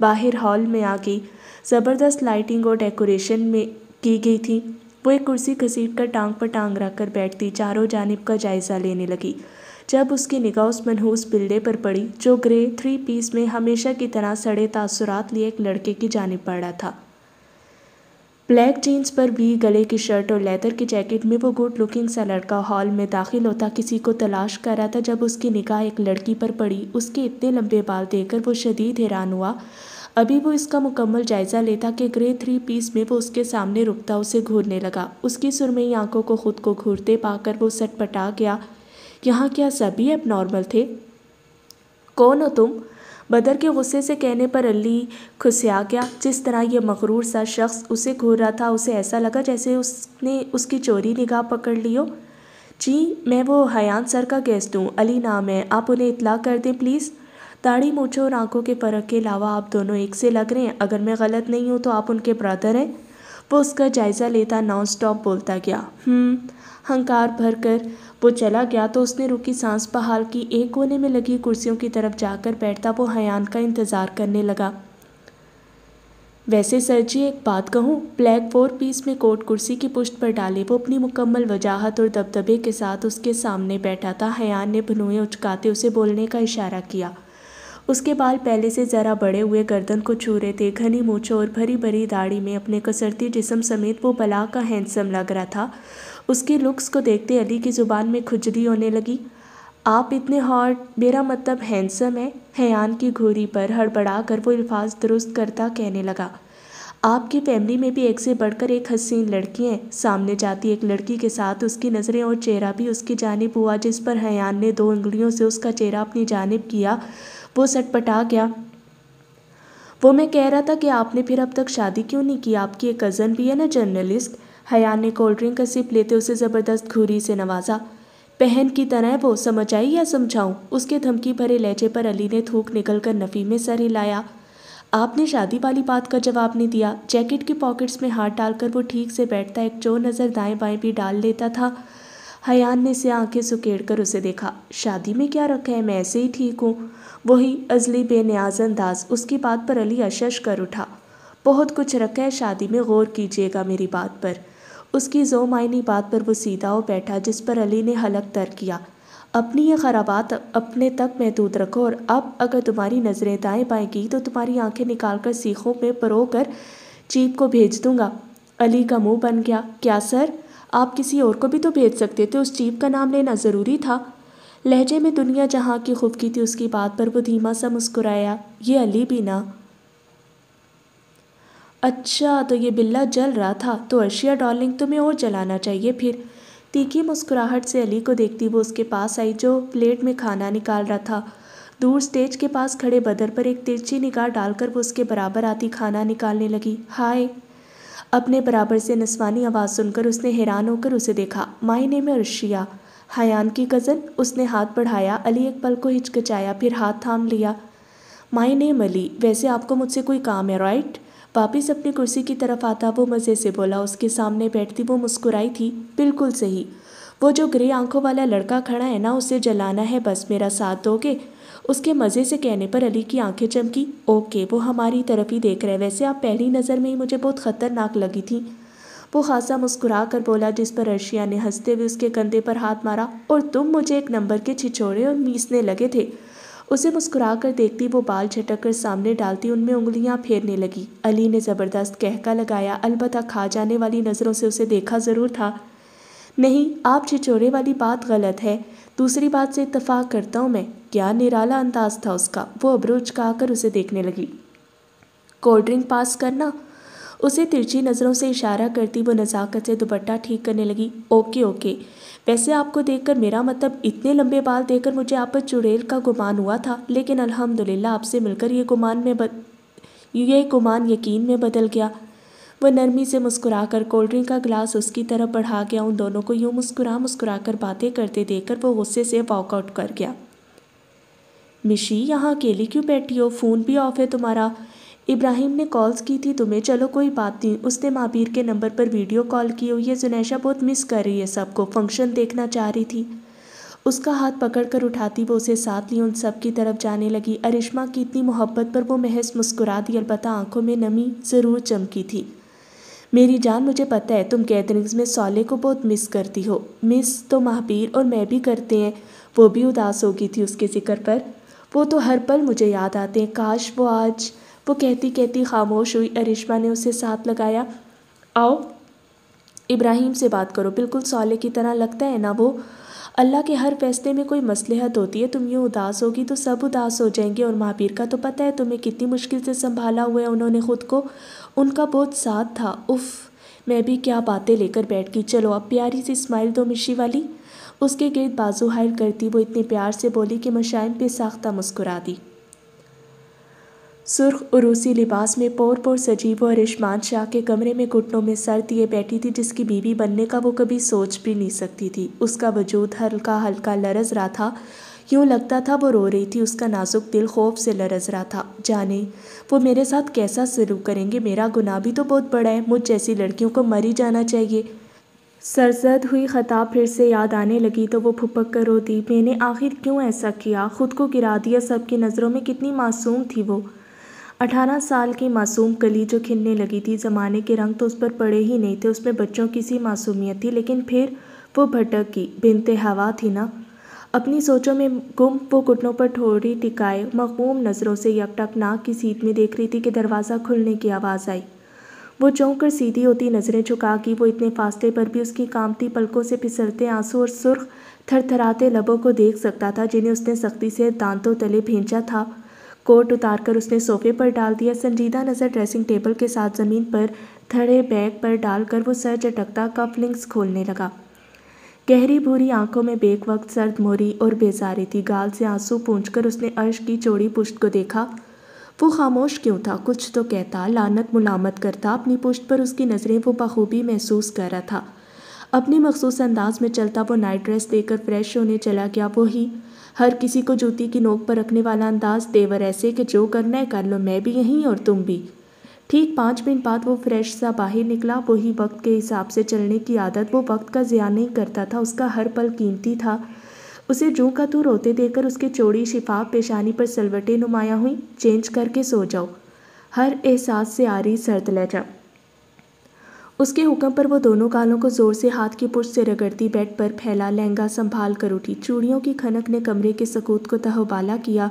बाहर हॉल में आ गई ज़बरदस्त लाइटिंग और डेकोरेशन में की गई थी वो एक कुर्सी घसीट कर टांग पर टांग रख कर बैठती चारों जानब का जायज़ा लेने लगी जब उसकी निगाह उस मनहूस बिल्डे पर पड़ी जो ग्रे थ्री पीस में हमेशा की तरह सड़े तासुरात लिए एक लड़के की जानब पड़ा था ब्लैक जीन्स पर भी गले की शर्ट और लेदर की जैकेट में वो गुड लुकिंग सा लड़का हॉल में दाखिल होता किसी को तलाश कर रहा था जब उसकी निगाह एक लड़की पर पड़ी उसके इतने लंबे बाल देखकर वो शदीद हैरान हुआ अभी वो इसका मुकम्मल जायज़ा लेता कि ग्रे थ्री पीस में वो उसके सामने रुकता उसे घूरने लगा उसकी सुरमई आंखों को खुद को घूरते पाकर वो सटपटा गया यहाँ क्या सभी एबनॉर्मल थे कौन हो तुम बदर के गुस्से से कहने पर अली खुसिया गया जिस तरह ये मकरूर सा शख्स उसे घूर रहा था उसे ऐसा लगा जैसे उसने उसकी चोरी निगाह पकड़ ली हो जी मैं वो हयान सर का गेस्ट हूँ अली नाम है आप उन्हें इतला कर दें प्लीज़ दाढ़ी मूछों और आंखों के फ़र्क के अलावा आप दोनों एक से लग रहे हैं अगर मैं गलत नहीं हूँ तो आप उनके ब्रदर हैं वो उसका जायज़ा लेता नॉन स्टॉप बोलता गया हम्म, हंकार भरकर वो चला गया तो उसने रुकी सांस बहाल की एक कोने में लगी कुर्सियों की तरफ जाकर बैठता वो हयान का इंतज़ार करने लगा वैसे सर जी एक बात कहूँ ब्लैक फोर पीस में कोट कुर्सी की पुष्ट पर डाले वो अपनी मुकम्मल वजाहत और दबदबे के साथ उसके सामने बैठा था हयान ने भनुए उचकाते उसे बोलने का इशारा किया उसके बाल पहले से ज़रा बड़े हुए गर्दन को छू रहे थे घनी मूछों और भरी भरी दाढ़ी में अपने कसरती जिसम समेत वो बला का हैंडसम लग रहा था उसके लुक्स को देखते अली की ज़ुबान में खुजली होने लगी आप इतने हॉट मेरा मतलब हैंसम है हयान की घोरी पर हड़बड़ा कर वो अल्फाज दुरुस्त करता कहने लगा आपकी फैमिली में भी एक से बढ़कर एक हसीन लड़की है सामने जाती एक लड़की के साथ उसकी नज़रें और चेहरा भी उसकी जानब हुआ जिस पर हयान ने दो उंगलियों से उसका चेहरा अपनी जानब किया वो सटपटा गया वो मैं कह रहा था कि आपने फिर अब तक शादी क्यों नहीं की आपकी एक कज़न भी है ना जर्नलिस्ट हयान ने कोल्ड ड्रिंक का सिप लेते उसे ज़बरदस्त घूरी से नवाजा बहन की तरह वो समझाई या समझाऊँ उसके धमकी भरे लहजे पर अली ने थूक निकल कर नफ़ी में सर हिलाया आपने शादी वाली बात का जवाब नहीं दिया जैकेट के पॉकेट्स में हाथ डालकर वो ठीक से बैठता एक चोर नज़र दाएं बाएं भी डाल लेता था हयान ने से आंखें सुकेड़ कर उसे देखा शादी में क्या रखा है मैं ऐसे ही ठीक हूँ वही अजली बेनियाज अंदाज उसकी बात पर अली अशश कर उठा बहुत कुछ रखा है शादी में गौर कीजिएगा मेरी बात पर उसकी मायनी बात पर वो सीधा हो बैठा जिस पर अली ने हलक तर किया अपनी ये खराबात अपने तक महदूद रखो और अब अगर तुम्हारी नज़रें दाएँ बाएँ की तो तुम्हारी आंखें निकाल कर सीखों में परो कर चीप को भेज दूंगा अली का मुंह बन गया क्या सर आप किसी और को भी तो भेज सकते थे उस चीप का नाम लेना ज़रूरी था लहजे में दुनिया जहाँ की की थी उसकी बात पर वो धीमा सा मुस्कुराया ये अली भी ना अच्छा तो ये बिल्ला जल रहा था तो अर्शिया डॉलिंग तुम्हें और जलाना चाहिए फिर तीखी मुस्कुराहट से अली को देखती वो उसके पास आई जो प्लेट में खाना निकाल रहा था दूर स्टेज के पास खड़े बदर पर एक तिरछी निगाह डालकर वो उसके बराबर आती खाना निकालने लगी हाय अपने बराबर से नस्वानी आवाज़ सुनकर उसने हैरान होकर उसे देखा माई नेम है अर्शिया हयान की कज़न उसने हाथ बढ़ाया अली एक पल को हिचकिचाया फिर हाथ थाम लिया माई नेम अली वैसे आपको मुझसे कोई काम है राइट right? वापिस अपनी कुर्सी की तरफ आता वो मज़े से बोला उसके सामने बैठती वो मुस्कुराई थी बिल्कुल सही वो जो ग्रे आंखों वाला लड़का खड़ा है ना उसे जलाना है बस मेरा साथ दोगे उसके मज़े से कहने पर अली की आंखें चमकी ओके वो हमारी तरफ ही देख रहे हैं वैसे आप पहली नज़र में ही मुझे बहुत ख़तरनाक लगी थी वो खासा मुस्कुरा कर बोला जिस पर अर्शिया ने हंसते हुए उसके कंधे पर हाथ मारा और तुम मुझे एक नंबर के छिछोड़े और मीसने लगे थे उसे मुस्कुरा कर देखती वो बाल झटक कर सामने डालती उनमें उंगलियां फेरने लगी अली ने ज़बरदस्त कहका लगाया अलबत् खा जाने वाली नज़रों से उसे देखा ज़रूर था नहीं आप चिचोरे वाली बात गलत है दूसरी बात से इतफाक करता हूँ मैं क्या निराला अंदाज था उसका वो का कर उसे देखने लगी कोल्ड ड्रिंक पास करना उसे तिरछी नज़रों से इशारा करती वो नज़ाकत से दुपट्टा ठीक करने लगी ओके ओके वैसे आपको देखकर मेरा मतलब इतने लंबे बाल देखकर मुझे आप पर चुड़ैल का गुमान हुआ था लेकिन अल्हम्दुलिल्लाह आपसे मिलकर ये गुमान में बद ये गुमान यकीन में बदल गया वह नरमी से मुस्कुराकर कोल्ड ड्रिंक का ग्लास उसकी तरफ बढ़ा गया उन दोनों को यूँ मुस्कुरा मुस्कुरा कर बातें करते देखकर वो गुस्से से वॉकआउट कर गया मिशी यहाँ अकेली क्यों बैठी हो फ़ोन भी ऑफ है तुम्हारा इब्राहिम ने कॉल्स की थी तुम्हें चलो कोई बात नहीं उसने महाबीर के नंबर पर वीडियो कॉल की हुई है जुनेशा बहुत मिस कर रही है सबको फंक्शन देखना चाह रही थी उसका हाथ पकड़कर उठाती वो उसे साथ ली उन सब की तरफ जाने लगी अरिश्मा की इतनी मोहब्बत पर वो महज मुस्कुरा दी अलबत् आंखों में नमी ज़रूर चमकी थी मेरी जान मुझे पता है तुम गैदरिंग्स में सौले को बहुत मिस करती हो मिस तो महाबीर और मैं भी करते हैं वो भी उदास हो गई थी उसके जिक्र पर वो तो हर पल मुझे याद आते हैं काश वो आज वो कहती कहती खामोश हुई अरिश्मा ने उसे साथ लगाया आओ इब्राहिम से बात करो बिल्कुल सौले की तरह लगता है ना वो अल्लाह के हर फैसले में कोई मसलहत होती है तुम यूँ उदास होगी तो सब उदास हो जाएंगे और महाबीर का तो पता है तुम्हें कितनी मुश्किल से संभाला हुआ है उन्होंने ख़ुद को उनका बहुत साथ था उफ़ मैं भी क्या बातें लेकर बैठ गई चलो अब प्यारी सी स्माइल दो मिशी वाली उसके गिरद बाजू हायर करती वो इतने प्यार से बोली कि मशाइन पे साख्ता मुस्कुरा दी सुर्ख उरूसी लिबास में पोर पोर सजीव और रिश्मान शाह के कमरे में घुटनों में सर दिए बैठी थी जिसकी बीवी बनने का वो कभी सोच भी नहीं सकती थी उसका वजूद हल्का हल्का लरज रहा था क्यों लगता था वो रो रही थी उसका नाजुक दिल खौफ से लरज रहा था जाने वो मेरे साथ कैसा सलूक करेंगे मेरा गुनाह भी तो बहुत बड़ा है मुझ जैसी लड़कियों को मरी जाना चाहिए सरजद हुई खता फिर से याद आने लगी तो वो फुपक कर रो दी मैंने आखिर क्यों ऐसा किया खुद को गिरा दिया सबकी नज़रों में कितनी मासूम थी वो अठारह साल की मासूम कली जो खिलने लगी थी ज़माने के रंग तो उस पर पड़े ही नहीं थे उसमें बच्चों की सी मासूमियत थी लेकिन फिर वो भटक गई बिनते हवा थी ना अपनी सोचों में गुम वो घुटनों पर ठोड़ी टिकाए मखमूम नज़रों से यकटक नाक की सीट में देख रही थी कि दरवाज़ा खुलने की आवाज़ आई वो चौंक कर सीधी होती नज़रें झुका कि वो इतने फासले पर भी उसकी कामती पलकों से फिसलते आंसू और सुर्ख थरथराते लबों को देख सकता था जिन्हें उसने सख्ती से दांतों तले भेजा था कोट उतारकर उसने सोफे पर डाल दिया संजीदा नज़र ड्रेसिंग टेबल के साथ ज़मीन पर थड़े बैग पर डालकर वो सर चटकता कफलिंग्स खोलने लगा गहरी भूरी आंखों में बेक वक्त सर्द मोरी और बेजारी थी गाल से आंसू पूछ उसने अर्श की चोड़ी पुष्ट को देखा वो खामोश क्यों था कुछ तो कहता लानत मुलामत करता अपनी पुष्ट पर उसकी नज़रें वो बखूबी महसूस कर रहा था अपने मखसूस अंदाज में चलता वो नाइट ड्रेस देकर फ्रेश होने चला गया वो ही हर किसी को जूती की नोक पर रखने वाला अंदाज तेवर ऐसे कि जो करना है कर लो मैं भी यहीं और तुम भी ठीक पाँच मिनट बाद वो फ्रेश सा बाहर निकला वही वक्त के हिसाब से चलने की आदत वो वक्त का ज़िया नहीं करता था उसका हर पल कीमती था उसे जू का तू रोते देकर उसके चोड़ी शिफाफ पेशानी पर सलवटें नुमाया हुई चेंज करके सो जाओ हर एहसास से आ रही सर्द लहजा उसके हुक्म पर वो दोनों गालों को जोर से हाथ की पुष्ट से रगड़ती बेड पर फैला लहंगा संभाल कर उठी चूड़ियों की खनक ने कमरे के सकूत को तहबाला किया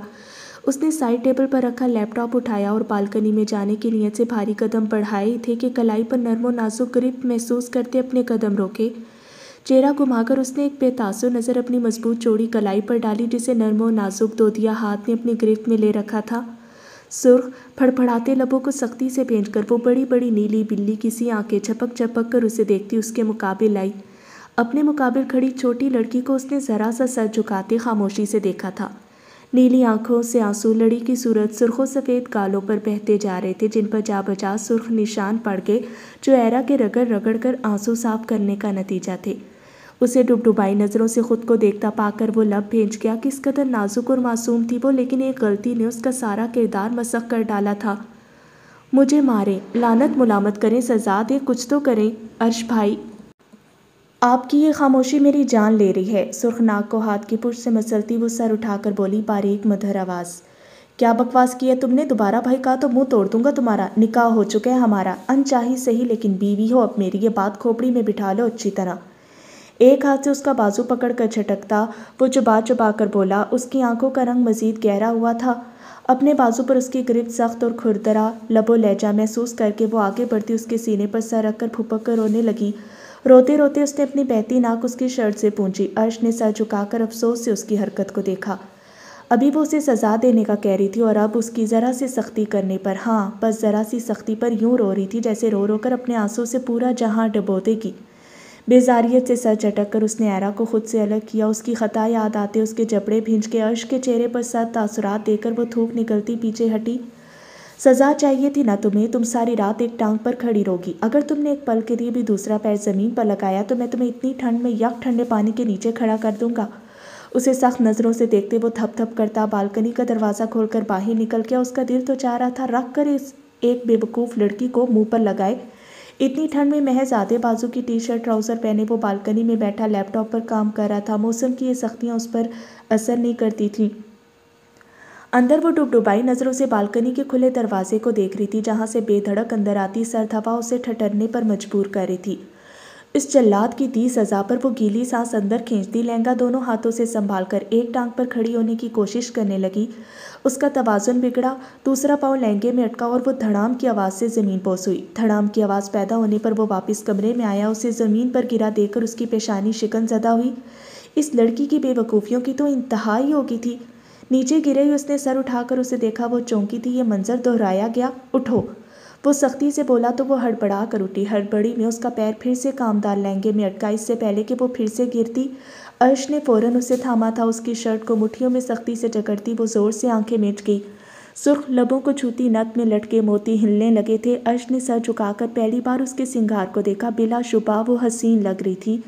उसने साइड टेबल पर रखा लैपटॉप उठाया और बालकनी में जाने की नीयत से भारी कदम बढ़ाए थे कि कलाई पर नरमो नाजुक ग्रिप महसूस करते अपने कदम रोके चेहरा घुमाकर उसने एक बेतासु नज़र अपनी मजबूत चोड़ी कलाई पर डाली जिसे नरमो नाजुक दो दिया हाथ ने अपनी ग्रिप में ले रखा था सुर्ख फड़फड़ाते लबों को सख्ती से भेंट कर वो बड़ी बड़ी नीली बिल्ली किसी आँखें आंखें झपक झपक कर उसे देखती उसके मुकाबिल आई अपने मुकाबले खड़ी छोटी लड़की को उसने ज़रा सा सर झुकाते खामोशी से देखा था नीली आंखों से आंसू लड़ी की सूरत सुर्खों सफ़ेद गालों पर बहते जा रहे थे जिन पर जा बजा सुर्ख निशान पड़ गए जो ऐरा के रगड़ रगड़ कर आंसू साफ करने का नतीजा थे उसे डुबडुबाई नज़रों से खुद को देखता पाकर वो लब भेज गया किस कदर नाजुक और मासूम थी वो लेकिन एक गलती ने उसका सारा किरदार मसक कर डाला था मुझे मारें लानत मुलामत करें सजा दें कुछ तो करें अर्श भाई आपकी ये खामोशी मेरी जान ले रही है सुर्ख नाक को हाथ की पुर से मसलती वो सर उठाकर बोली बारीक मधर आवाज़ क्या बकवास किया तुमने दोबारा भाई कहा तो मुंह तोड़ दूंगा तुम्हारा निकाह हो चुका है हमारा अनचाही सही लेकिन बीवी हो अब मेरी ये बात खोपड़ी में बिठा लो अच्छी तरह एक हाथ से उसका बाजू पकड़ कर झटकता वो चुबा चुबा कर बोला उसकी आंखों का रंग मज़ीद गहरा हुआ था अपने बाजू पर उसकी ग्रिप सख्त और खुरदरा लबो लहजा महसूस करके वो आगे बढ़ती उसके सीने पर सर रख कर फुपक कर रोने लगी रोते रोते उसने अपनी बहती नाक उसकी शर्ट से पूछी अर्श ने सर झुकाकर अफसोस से उसकी हरकत को देखा अभी वो उसे सज़ा देने का कह रही थी और अब उसकी ज़रा सी सख्ती करने पर हाँ बस ज़रा सी सख्ती पर यूं रो रही थी जैसे रो रो कर अपने आंसू से पूरा जहाँ डबो देगी बेजारियत से सर चटक कर उसने एरा को खुद से अलग किया उसकी खता याद आते उसके जबड़े भींज के अर्श के चेहरे पर सर तासुरात देकर वो थूक निकलती पीछे हटी सजा चाहिए थी ना तुम्हें तुम सारी रात एक टांग पर खड़ी रहोगी अगर तुमने एक पल के लिए भी दूसरा पैर ज़मीन पर लगाया तो मैं तुम्हें इतनी ठंड में यक ठंडे पानी के नीचे खड़ा कर दूंगा उसे सख्त नज़रों से देखते वो थप थप करता बालकनी का दरवाज़ा खोलकर बाहर निकल गया उसका दिल तो चाह रहा था रख कर इस एक बेवकूफ़ लड़की को मुंह पर लगाए इतनी ठंड में महज आधे बाजू की टी शर्ट ट्राउज़र पहने वो बालकनी में बैठा लैपटॉप पर काम कर रहा था मौसम की ये सख्तियाँ उस पर असर नहीं करती थीं अंदर वो डुबडुबाई नज़रों से बालकनी के खुले दरवाजे को देख रही थी जहाँ से बेधड़क अंदर आती सर्द हवा उसे ठटरने पर मजबूर कर रही थी इस जल्लाद की दी सजा पर वो गीली सांस अंदर खींचती लहंगा दोनों हाथों से संभाल कर एक टांग पर खड़ी होने की कोशिश करने लगी उसका तवाजन बिगड़ा दूसरा पाँव लहंगे में अटका और वो धड़ाम की आवाज़ से ज़मीन पोस हुई धड़ाम की आवाज़ पैदा होने पर वो वापस कमरे में आया उसे ज़मीन पर गिरा देकर उसकी पेशानी शिकन ज़दा हुई इस लड़की की बेवकूफ़ियों की तो इंतहा ही होगी थी नीचे गिरे ही उसने सर उठाकर उसे देखा वो चौंकी थी ये मंजर दोहराया गया उठो वो सख्ती से बोला तो वो हड़बड़ा कर उठी हड़बड़ी में उसका पैर फिर से कामदार लहंगे में अटका इससे पहले कि वो फिर से गिरती अर्श ने फ़ौरन उसे थामा था उसकी शर्ट को मुठियों में सख्ती से टकरती वो ज़ोर से आंखें मिट गई सुर्ख लबों को छूती नत में लटके मोती हिलने लगे थे अर्श ने सर झुकाकर पहली बार उसके सिंगार को देखा बिला शुबा वो हसीन लग रही थी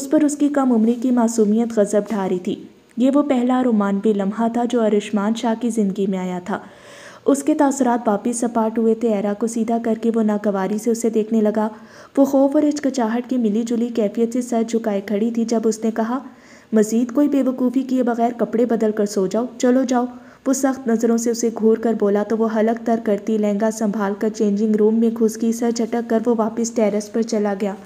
उस पर उसकी कम उम्री की मासूमियत गजब ढा रही थी ये वो पहला रोमानवी लम्हा था जो अरिशमान शाह की ज़िंदगी में आया था उसके तसरत वापस सपाट हुए थे एरा को सीधा करके वो नाकवारी से उसे देखने लगा वो खौफ और हिचकचाहट की मिली जुली कैफियत से सर झुकाए खड़ी थी जब उसने कहा मजीद कोई बेवकूफ़ी किए बगैर कपड़े बदल कर सो जाओ चलो जाओ वो सख्त नज़रों से उसे घूर कर बोला तो वो हलक तर करती लहंगा संभाल कर चेंजिंग रूम में घुस गई सर झटक कर वो वापस टेरेस पर चला गया